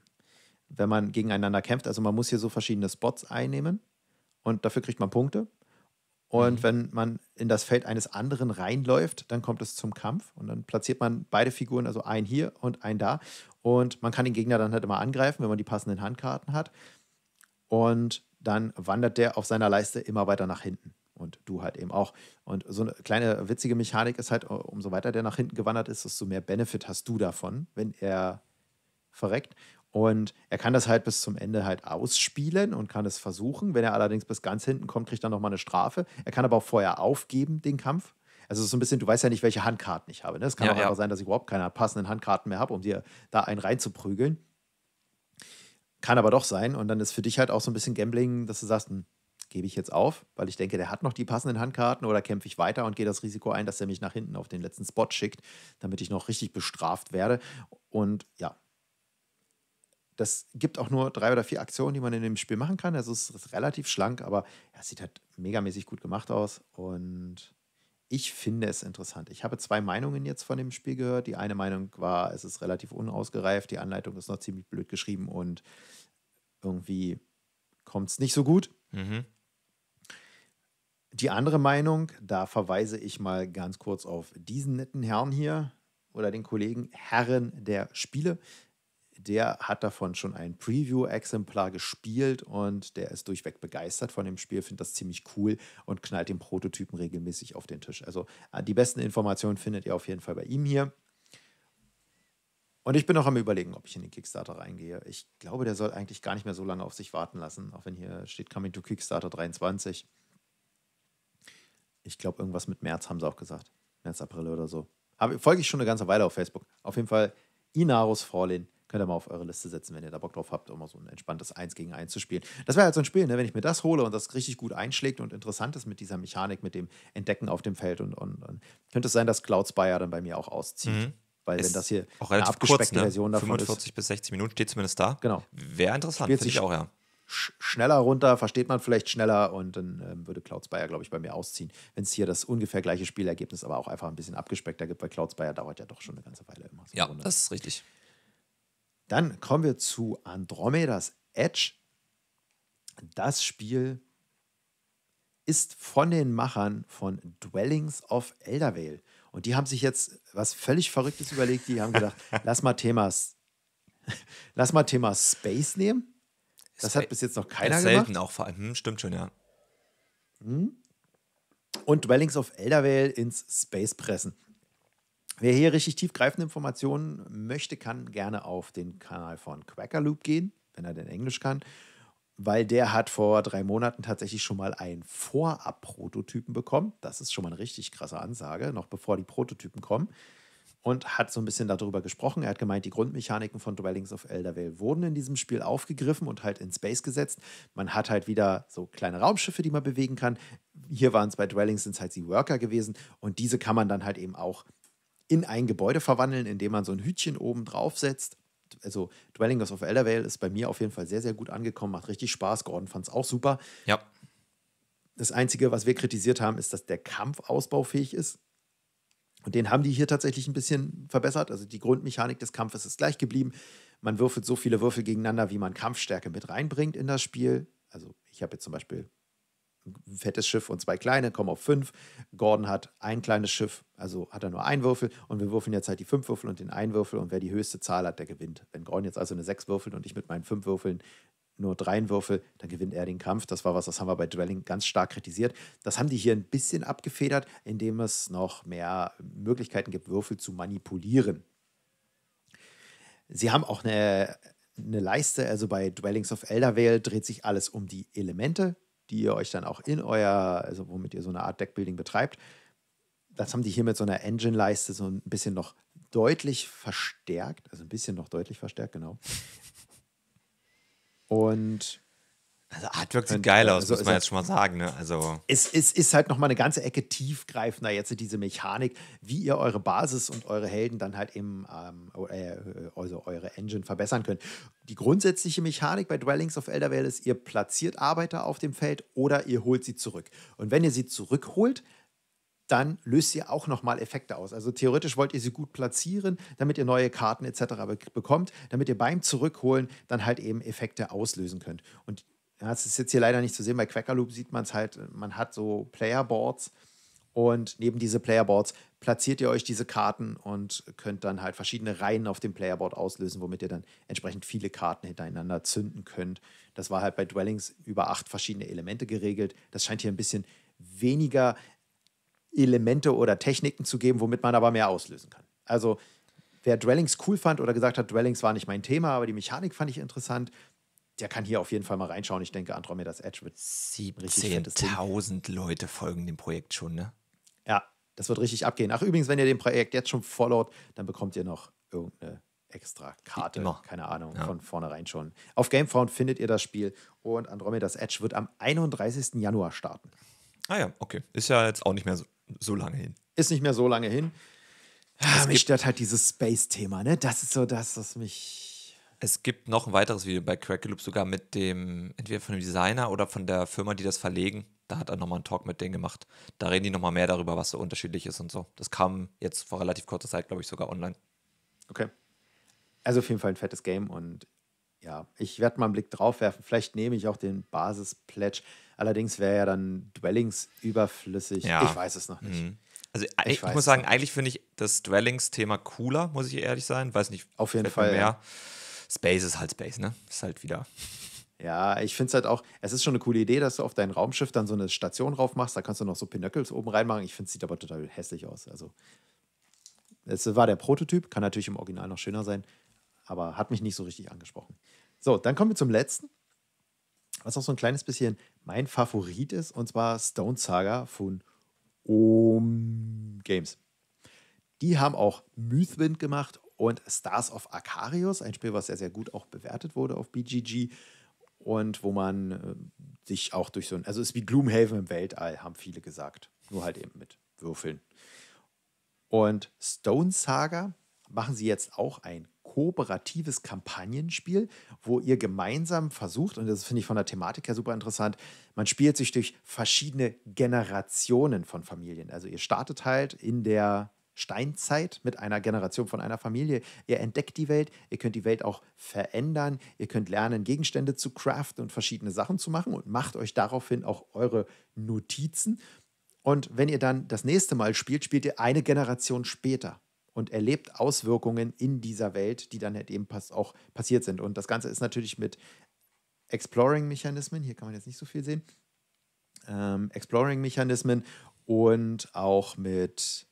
wenn man gegeneinander kämpft, also man muss hier so verschiedene Spots einnehmen und dafür kriegt man Punkte. Und mhm. wenn man in das Feld eines anderen reinläuft, dann kommt es zum Kampf und dann platziert man beide Figuren, also einen hier und einen da. Und man kann den Gegner dann halt immer angreifen, wenn man die passenden Handkarten hat. Und dann wandert der auf seiner Leiste immer weiter nach hinten und du halt eben auch. Und so eine kleine witzige Mechanik ist halt, äh, umso weiter der nach hinten gewandert ist, desto mehr Benefit hast du davon, wenn er verreckt. Und er kann das halt bis zum Ende halt ausspielen und kann es versuchen. Wenn er allerdings bis ganz hinten kommt, kriegt er nochmal eine Strafe. Er kann aber auch vorher aufgeben, den Kampf. Also es ist so ein bisschen, du weißt ja nicht, welche Handkarten ich habe. Ne? Es kann ja, auch ja. einfach sein, dass ich überhaupt keine passenden Handkarten mehr habe, um dir da einen reinzuprügeln. Kann aber doch sein. Und dann ist für dich halt auch so ein bisschen Gambling, dass du sagst, hm, gebe ich jetzt auf, weil ich denke, der hat noch die passenden Handkarten oder kämpfe ich weiter und gehe das Risiko ein, dass er mich nach hinten auf den letzten Spot schickt, damit ich noch richtig bestraft werde. Und ja, das gibt auch nur drei oder vier Aktionen, die man in dem Spiel machen kann. Also es ist relativ schlank, aber es sieht halt megamäßig gut gemacht aus und ich finde es interessant. Ich habe zwei Meinungen jetzt von dem Spiel gehört. Die eine Meinung war, es ist relativ unausgereift, die Anleitung ist noch ziemlich blöd geschrieben und irgendwie kommt es nicht so gut. Mhm. Die andere Meinung, da verweise ich mal ganz kurz auf diesen netten Herrn hier oder den Kollegen Herren der Spiele. Der hat davon schon ein Preview-Exemplar gespielt und der ist durchweg begeistert von dem Spiel, findet das ziemlich cool und knallt den Prototypen regelmäßig auf den Tisch. Also äh, die besten Informationen findet ihr auf jeden Fall bei ihm hier. Und ich bin noch am Überlegen, ob ich in den Kickstarter reingehe. Ich glaube, der soll eigentlich gar nicht mehr so lange auf sich warten lassen, auch wenn hier steht Coming to Kickstarter 23 ich glaube, irgendwas mit März haben sie auch gesagt. März, April oder so. Aber folge ich schon eine ganze Weile auf Facebook. Auf jeden Fall Inarus Vorlin. Könnt ihr mal auf eure Liste setzen, wenn ihr da Bock drauf habt, um mal so ein entspanntes 1 gegen 1 zu spielen. Das wäre halt so ein Spiel, ne? wenn ich mir das hole und das richtig gut einschlägt und interessant ist mit dieser Mechanik, mit dem Entdecken auf dem Feld und, und, und. könnte es sein, dass Cloud Spire dann bei mir auch auszieht. Mhm. Weil ist wenn das hier auch relativ eine abgespeckte kurz, ne? Version davon 45 ist. 45 bis 60 Minuten steht zumindest da. Genau. Wäre interessant, finde ich auch, ja schneller runter, versteht man vielleicht schneller und dann ähm, würde Cloud Bayer, glaube ich, bei mir ausziehen, wenn es hier das ungefähr gleiche Spielergebnis, aber auch einfach ein bisschen abgespeckter gibt, weil Cloud Bayer dauert ja doch schon eine ganze Weile immer. So ja, Runde. das ist richtig. Dann kommen wir zu Andromedas Edge. Das Spiel ist von den Machern von Dwellings of Eldervale. Und die haben sich jetzt was völlig Verrücktes überlegt. Die haben gedacht, lass mal Themas, lass mal Thema Space nehmen das hat e- bis jetzt noch keiner selten gemacht. Selten auch vor allem. Hm, stimmt schon, ja. Hm. Und Dwellings of Eldervale ins Space pressen. Wer hier richtig tiefgreifende Informationen möchte, kann gerne auf den Kanal von Quackerloop gehen, wenn er denn Englisch kann, weil der hat vor drei Monaten tatsächlich schon mal einen Vorab-Prototypen bekommen. Das ist schon mal eine richtig krasse Ansage, noch bevor die Prototypen kommen und hat so ein bisschen darüber gesprochen. Er hat gemeint, die Grundmechaniken von Dwellings of Eldervale wurden in diesem Spiel aufgegriffen und halt in Space gesetzt. Man hat halt wieder so kleine Raumschiffe, die man bewegen kann. Hier waren es bei Dwellings sind es halt die Worker gewesen und diese kann man dann halt eben auch in ein Gebäude verwandeln, indem man so ein Hütchen oben drauf setzt. Also Dwellings of Eldervale ist bei mir auf jeden Fall sehr, sehr gut angekommen, macht richtig Spaß. Gordon fand es auch super. Ja. Das Einzige, was wir kritisiert haben, ist, dass der Kampf ausbaufähig ist. Und den haben die hier tatsächlich ein bisschen verbessert. Also die Grundmechanik des Kampfes ist gleich geblieben. Man würfelt so viele Würfel gegeneinander, wie man Kampfstärke mit reinbringt in das Spiel. Also ich habe jetzt zum Beispiel ein fettes Schiff und zwei kleine, kommen auf fünf. Gordon hat ein kleines Schiff, also hat er nur einen Würfel und wir würfeln jetzt halt die fünf Würfel und den einen Würfel und wer die höchste Zahl hat, der gewinnt. Wenn Gordon jetzt also eine sechs würfelt und ich mit meinen fünf Würfeln nur Würfel, dann gewinnt er den Kampf. Das war was, das haben wir bei Dwelling ganz stark kritisiert. Das haben die hier ein bisschen abgefedert, indem es noch mehr Möglichkeiten gibt, Würfel zu manipulieren. Sie haben auch eine, eine Leiste, also bei Dwellings of Eldervale dreht sich alles um die Elemente, die ihr euch dann auch in euer, also womit ihr so eine Art Deckbuilding betreibt. Das haben die hier mit so einer Engine-Leiste so ein bisschen noch deutlich verstärkt, also ein bisschen noch deutlich verstärkt, genau. Und also Artwork sieht geil äh, aus, also, muss man jetzt schon mal sagen. Ne? Also es, es ist halt nochmal eine ganze Ecke tiefgreifender jetzt diese Mechanik, wie ihr eure Basis und eure Helden dann halt eben ähm, äh, also eure Engine verbessern könnt. Die grundsätzliche Mechanik bei Dwellings of Elder Vale ist, ihr platziert Arbeiter auf dem Feld oder ihr holt sie zurück. Und wenn ihr sie zurückholt, dann löst ihr auch nochmal Effekte aus. Also theoretisch wollt ihr sie gut platzieren, damit ihr neue Karten etc. bekommt, damit ihr beim Zurückholen dann halt eben Effekte auslösen könnt. Und das ist jetzt hier leider nicht zu sehen, bei Quackerloop sieht man es halt, man hat so Playerboards und neben diese Playerboards platziert ihr euch diese Karten und könnt dann halt verschiedene Reihen auf dem Playerboard auslösen, womit ihr dann entsprechend viele Karten hintereinander zünden könnt. Das war halt bei Dwellings über acht verschiedene Elemente geregelt. Das scheint hier ein bisschen weniger Elemente oder Techniken zu geben, womit man aber mehr auslösen kann. Also wer Dwellings cool fand oder gesagt hat, Dwellings war nicht mein Thema, aber die Mechanik fand ich interessant, der kann hier auf jeden Fall mal reinschauen. Ich denke, Andromeda's Edge wird 17.000 Leute folgen dem Projekt schon, ne? Ja, das wird richtig abgehen. Ach, übrigens, wenn ihr dem Projekt jetzt schon followt, dann bekommt ihr noch irgendeine extra Karte. Immer. Keine Ahnung, ja. von vornherein schon. Auf GameFound findet ihr das Spiel und Andromeda's Edge wird am 31. Januar starten. Ah ja, okay. Ist ja jetzt auch nicht mehr so, so lange hin. Ist nicht mehr so lange hin. Ah, mich stört halt dieses Space-Thema, ne? Das ist so das, was mich. Es gibt noch ein weiteres Video bei Crackaloop, sogar mit dem, entweder von dem Designer oder von der Firma, die das verlegen. Da hat er nochmal einen Talk mit denen gemacht. Da reden die nochmal mehr darüber, was so unterschiedlich ist und so. Das kam jetzt vor relativ kurzer Zeit, glaube ich, sogar online. Okay. Also auf jeden Fall ein fettes Game und ja, ich werde mal einen Blick drauf werfen. Vielleicht nehme ich auch den Basis-Pledge. Allerdings wäre ja dann Dwellings überflüssig. Ja. Ich weiß es noch nicht. Mhm. Also ich, ich muss sagen, eigentlich finde ich das Dwellings-Thema cooler, muss ich ehrlich sein. Weiß nicht. Auf jeden Fall. Mehr. Ja. Space ist halt Space, ne? Ist halt wieder. Ja, ich finde es halt auch, es ist schon eine coole Idee, dass du auf dein Raumschiff dann so eine Station drauf machst. Da kannst du noch so Pinöckels oben reinmachen. Ich finde, es sieht aber total hässlich aus. Also, es war der Prototyp, kann natürlich im Original noch schöner sein, aber hat mich nicht so richtig angesprochen. So, dann kommen wir zum letzten, was auch so ein kleines bisschen mein Favorit ist, und zwar Stone Saga von Om Games. Die haben auch Mythwind gemacht und Stars of Arcarius, ein Spiel, was sehr, sehr gut auch bewertet wurde auf BGG und wo man äh, sich auch durch so ein, also es ist wie Gloomhaven im Weltall, haben viele gesagt, nur halt eben mit Würfeln. Und Stone Saga machen sie jetzt auch ein kooperatives Kampagnenspiel, wo ihr gemeinsam versucht, und das finde ich von der Thematik her super interessant, man spielt sich durch verschiedene Generationen von Familien. Also ihr startet halt in der Steinzeit mit einer Generation von einer Familie. Ihr entdeckt die Welt, ihr könnt die Welt auch verändern, ihr könnt lernen, Gegenstände zu craften und verschiedene Sachen zu machen und macht euch daraufhin auch eure Notizen. Und wenn ihr dann das nächste Mal spielt, spielt ihr eine Generation später und erlebt Auswirkungen in dieser Welt, die dann halt eben pass auch passiert sind. Und das Ganze ist natürlich mit Exploring-Mechanismen, hier kann man jetzt nicht so viel sehen, ähm, Exploring-Mechanismen und auch mit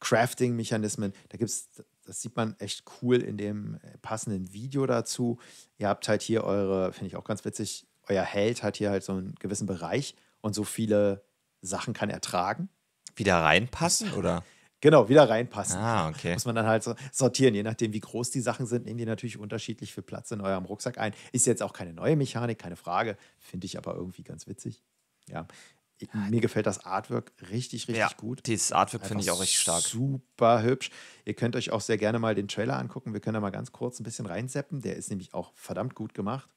Crafting-Mechanismen. Da gibt es, das sieht man echt cool in dem passenden Video dazu. Ihr habt halt hier eure, finde ich auch ganz witzig, euer Held hat hier halt so einen gewissen Bereich und so viele Sachen kann er tragen. Wieder reinpassen oder? Genau, wieder reinpassen. Ah, okay. Muss man dann halt so sortieren. Je nachdem, wie groß die Sachen sind, nehmen die natürlich unterschiedlich viel Platz in eurem Rucksack ein. Ist jetzt auch keine neue Mechanik, keine Frage. Finde ich aber irgendwie ganz witzig. Ja. Mir gefällt das Artwork richtig, richtig ja, gut. Dieses Artwork finde ich auch richtig stark. Super hübsch. Ihr könnt euch auch sehr gerne mal den Trailer angucken. Wir können da mal ganz kurz ein bisschen reinseppen. Der ist nämlich auch verdammt gut gemacht.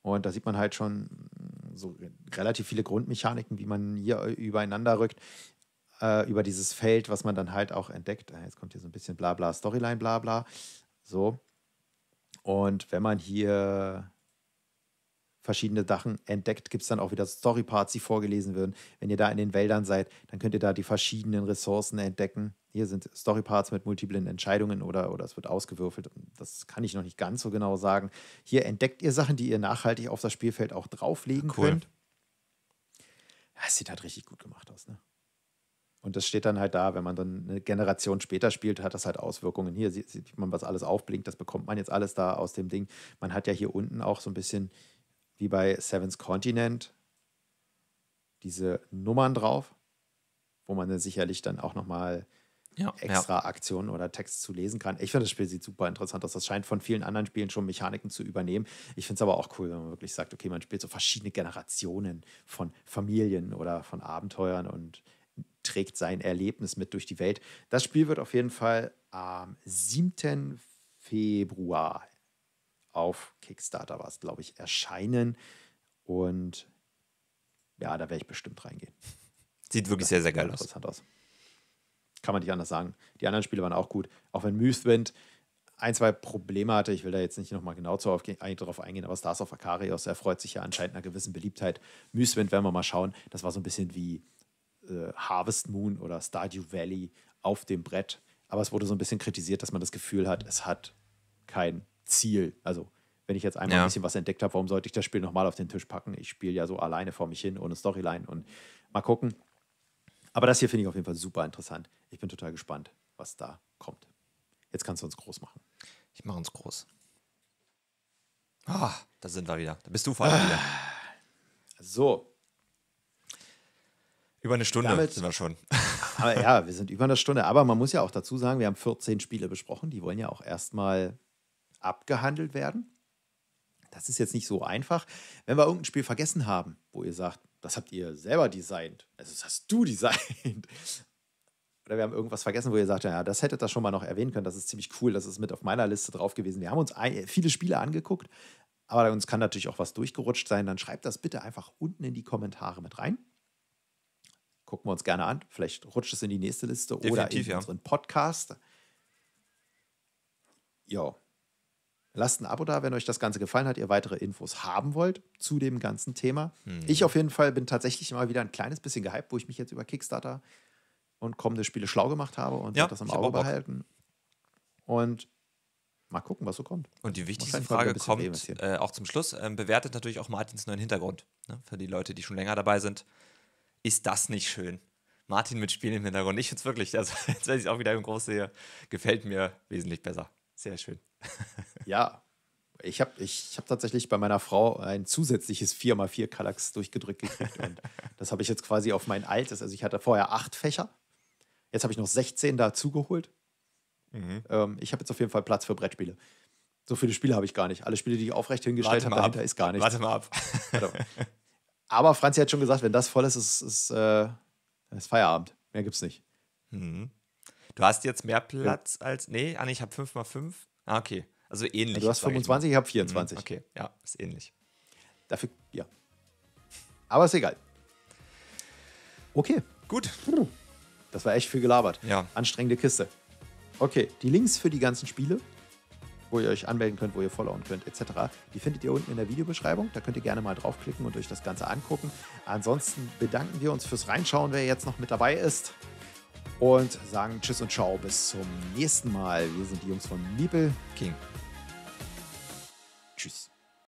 Und da sieht man halt schon mm, so relativ viele Grundmechaniken, wie man hier äh, übereinander rückt, äh, über dieses Feld, was man dann halt auch entdeckt. Äh, jetzt kommt hier so ein bisschen Blabla, Storyline, Blabla. So. Und wenn man hier verschiedene Sachen entdeckt, gibt es dann auch wieder Storyparts, die vorgelesen werden. Wenn ihr da in den Wäldern seid, dann könnt ihr da die verschiedenen Ressourcen entdecken. Hier sind Storyparts mit multiplen Entscheidungen oder, oder es wird ausgewürfelt. Das kann ich noch nicht ganz so genau sagen. Hier entdeckt ihr Sachen, die ihr nachhaltig auf das Spielfeld auch drauflegen cool. könnt. Das sieht halt richtig gut gemacht aus. Ne? Und das steht dann halt da, wenn man dann eine Generation später spielt, hat das halt Auswirkungen. Hier sieht man, was alles aufblinkt, das bekommt man jetzt alles da aus dem Ding. Man hat ja hier unten auch so ein bisschen wie bei Seven's Continent diese Nummern drauf, wo man dann sicherlich dann auch nochmal ja, extra ja. Aktionen oder Text zu lesen kann. Ich finde, das Spiel sieht super interessant aus. Das scheint von vielen anderen Spielen schon Mechaniken zu übernehmen. Ich finde es aber auch cool, wenn man wirklich sagt, okay, man spielt so verschiedene Generationen von Familien oder von Abenteuern und trägt sein Erlebnis mit durch die Welt. Das Spiel wird auf jeden Fall am 7. Februar auf Kickstarter war glaube ich, erscheinen. Und ja, da werde ich bestimmt reingehen. Sieht wirklich sehr, sehr geil aus. aus. Kann man nicht anders sagen. Die anderen Spiele waren auch gut. Auch wenn Mythwind ein, zwei Probleme hatte, ich will da jetzt nicht nochmal genau darauf eingehen, aber Stars of Akarios erfreut sich ja anscheinend einer gewissen Beliebtheit. Mythwind werden wir mal schauen. Das war so ein bisschen wie äh, Harvest Moon oder Stardew Valley auf dem Brett. Aber es wurde so ein bisschen kritisiert, dass man das Gefühl hat, es hat kein Ziel. Also, wenn ich jetzt einmal ja. ein bisschen was entdeckt habe, warum sollte ich das Spiel nochmal auf den Tisch packen? Ich spiele ja so alleine vor mich hin, ohne Storyline und mal gucken. Aber das hier finde ich auf jeden Fall super interessant. Ich bin total gespannt, was da kommt. Jetzt kannst du uns groß machen. Ich mache uns groß. Ah, da sind wir wieder. Da bist du vor allem ah. wieder. So, über eine Stunde Damit, sind wir schon. Aber ja, wir sind über eine Stunde. Aber man muss ja auch dazu sagen, wir haben 14 Spiele besprochen. Die wollen ja auch erstmal abgehandelt werden. Das ist jetzt nicht so einfach. Wenn wir irgendein Spiel vergessen haben, wo ihr sagt, das habt ihr selber designt, also das hast du designt, oder wir haben irgendwas vergessen, wo ihr sagt, ja, das hättet ihr schon mal noch erwähnen können, das ist ziemlich cool, das ist mit auf meiner Liste drauf gewesen. Wir haben uns viele Spiele angeguckt, aber uns kann natürlich auch was durchgerutscht sein, dann schreibt das bitte einfach unten in die Kommentare mit rein. Gucken wir uns gerne an. Vielleicht rutscht es in die nächste Liste Definitiv, oder in ja. unseren Podcast. Jo. Lasst ein Abo da, wenn euch das Ganze gefallen hat, ihr weitere Infos haben wollt zu dem ganzen Thema. Hm. Ich auf jeden Fall bin tatsächlich mal wieder ein kleines bisschen gehypt, wo ich mich jetzt über Kickstarter und kommende Spiele schlau gemacht habe und ja, das im Auge behalten. Und mal gucken, was so kommt. Und die wichtigste Frage kommt äh, auch zum Schluss. Ähm, bewertet natürlich auch Martins neuen Hintergrund. Ne? Für die Leute, die schon länger dabei sind ist das nicht schön? Martin mit Spielen im Hintergrund. Ich finde es wirklich, also jetzt, wenn ich es auch wieder im Groß sehe, gefällt mir wesentlich besser. Sehr schön. ja, ich habe ich hab tatsächlich bei meiner Frau ein zusätzliches 4x4 Kallax durchgedrückt gekriegt. und das habe ich jetzt quasi auf mein altes. Also ich hatte vorher acht Fächer. Jetzt habe ich noch 16 dazugeholt. Mhm. Ähm, ich habe jetzt auf jeden Fall Platz für Brettspiele. So viele Spiele habe ich gar nicht. Alle Spiele, die ich aufrecht hingestellt habe, dahinter ab. ist gar nichts. Warte mal ab. Warte mal. Aber Franzi hat schon gesagt, wenn das voll ist, ist, ist, äh, ist Feierabend. Mehr gibt's nicht. Mhm. Du hast jetzt mehr Platz ja. als. Nee, Anne, ah, ich habe 5 mal 5. Ah, okay. Also ähnlich. Ja, also du hast 25, ich, ich habe 24. Mhm, okay, ja, ist ähnlich. Dafür, ja. Aber ist egal. Okay. Gut. Das war echt viel gelabert. Ja. Anstrengende Kiste. Okay, die Links für die ganzen Spiele wo ihr euch anmelden könnt, wo ihr followen könnt, etc. Die findet ihr unten in der Videobeschreibung. Da könnt ihr gerne mal draufklicken und euch das Ganze angucken. Ansonsten bedanken wir uns fürs Reinschauen, wer jetzt noch mit dabei ist. Und sagen Tschüss und Ciao, bis zum nächsten Mal. Wir sind die Jungs von Meeple King. Tschüss.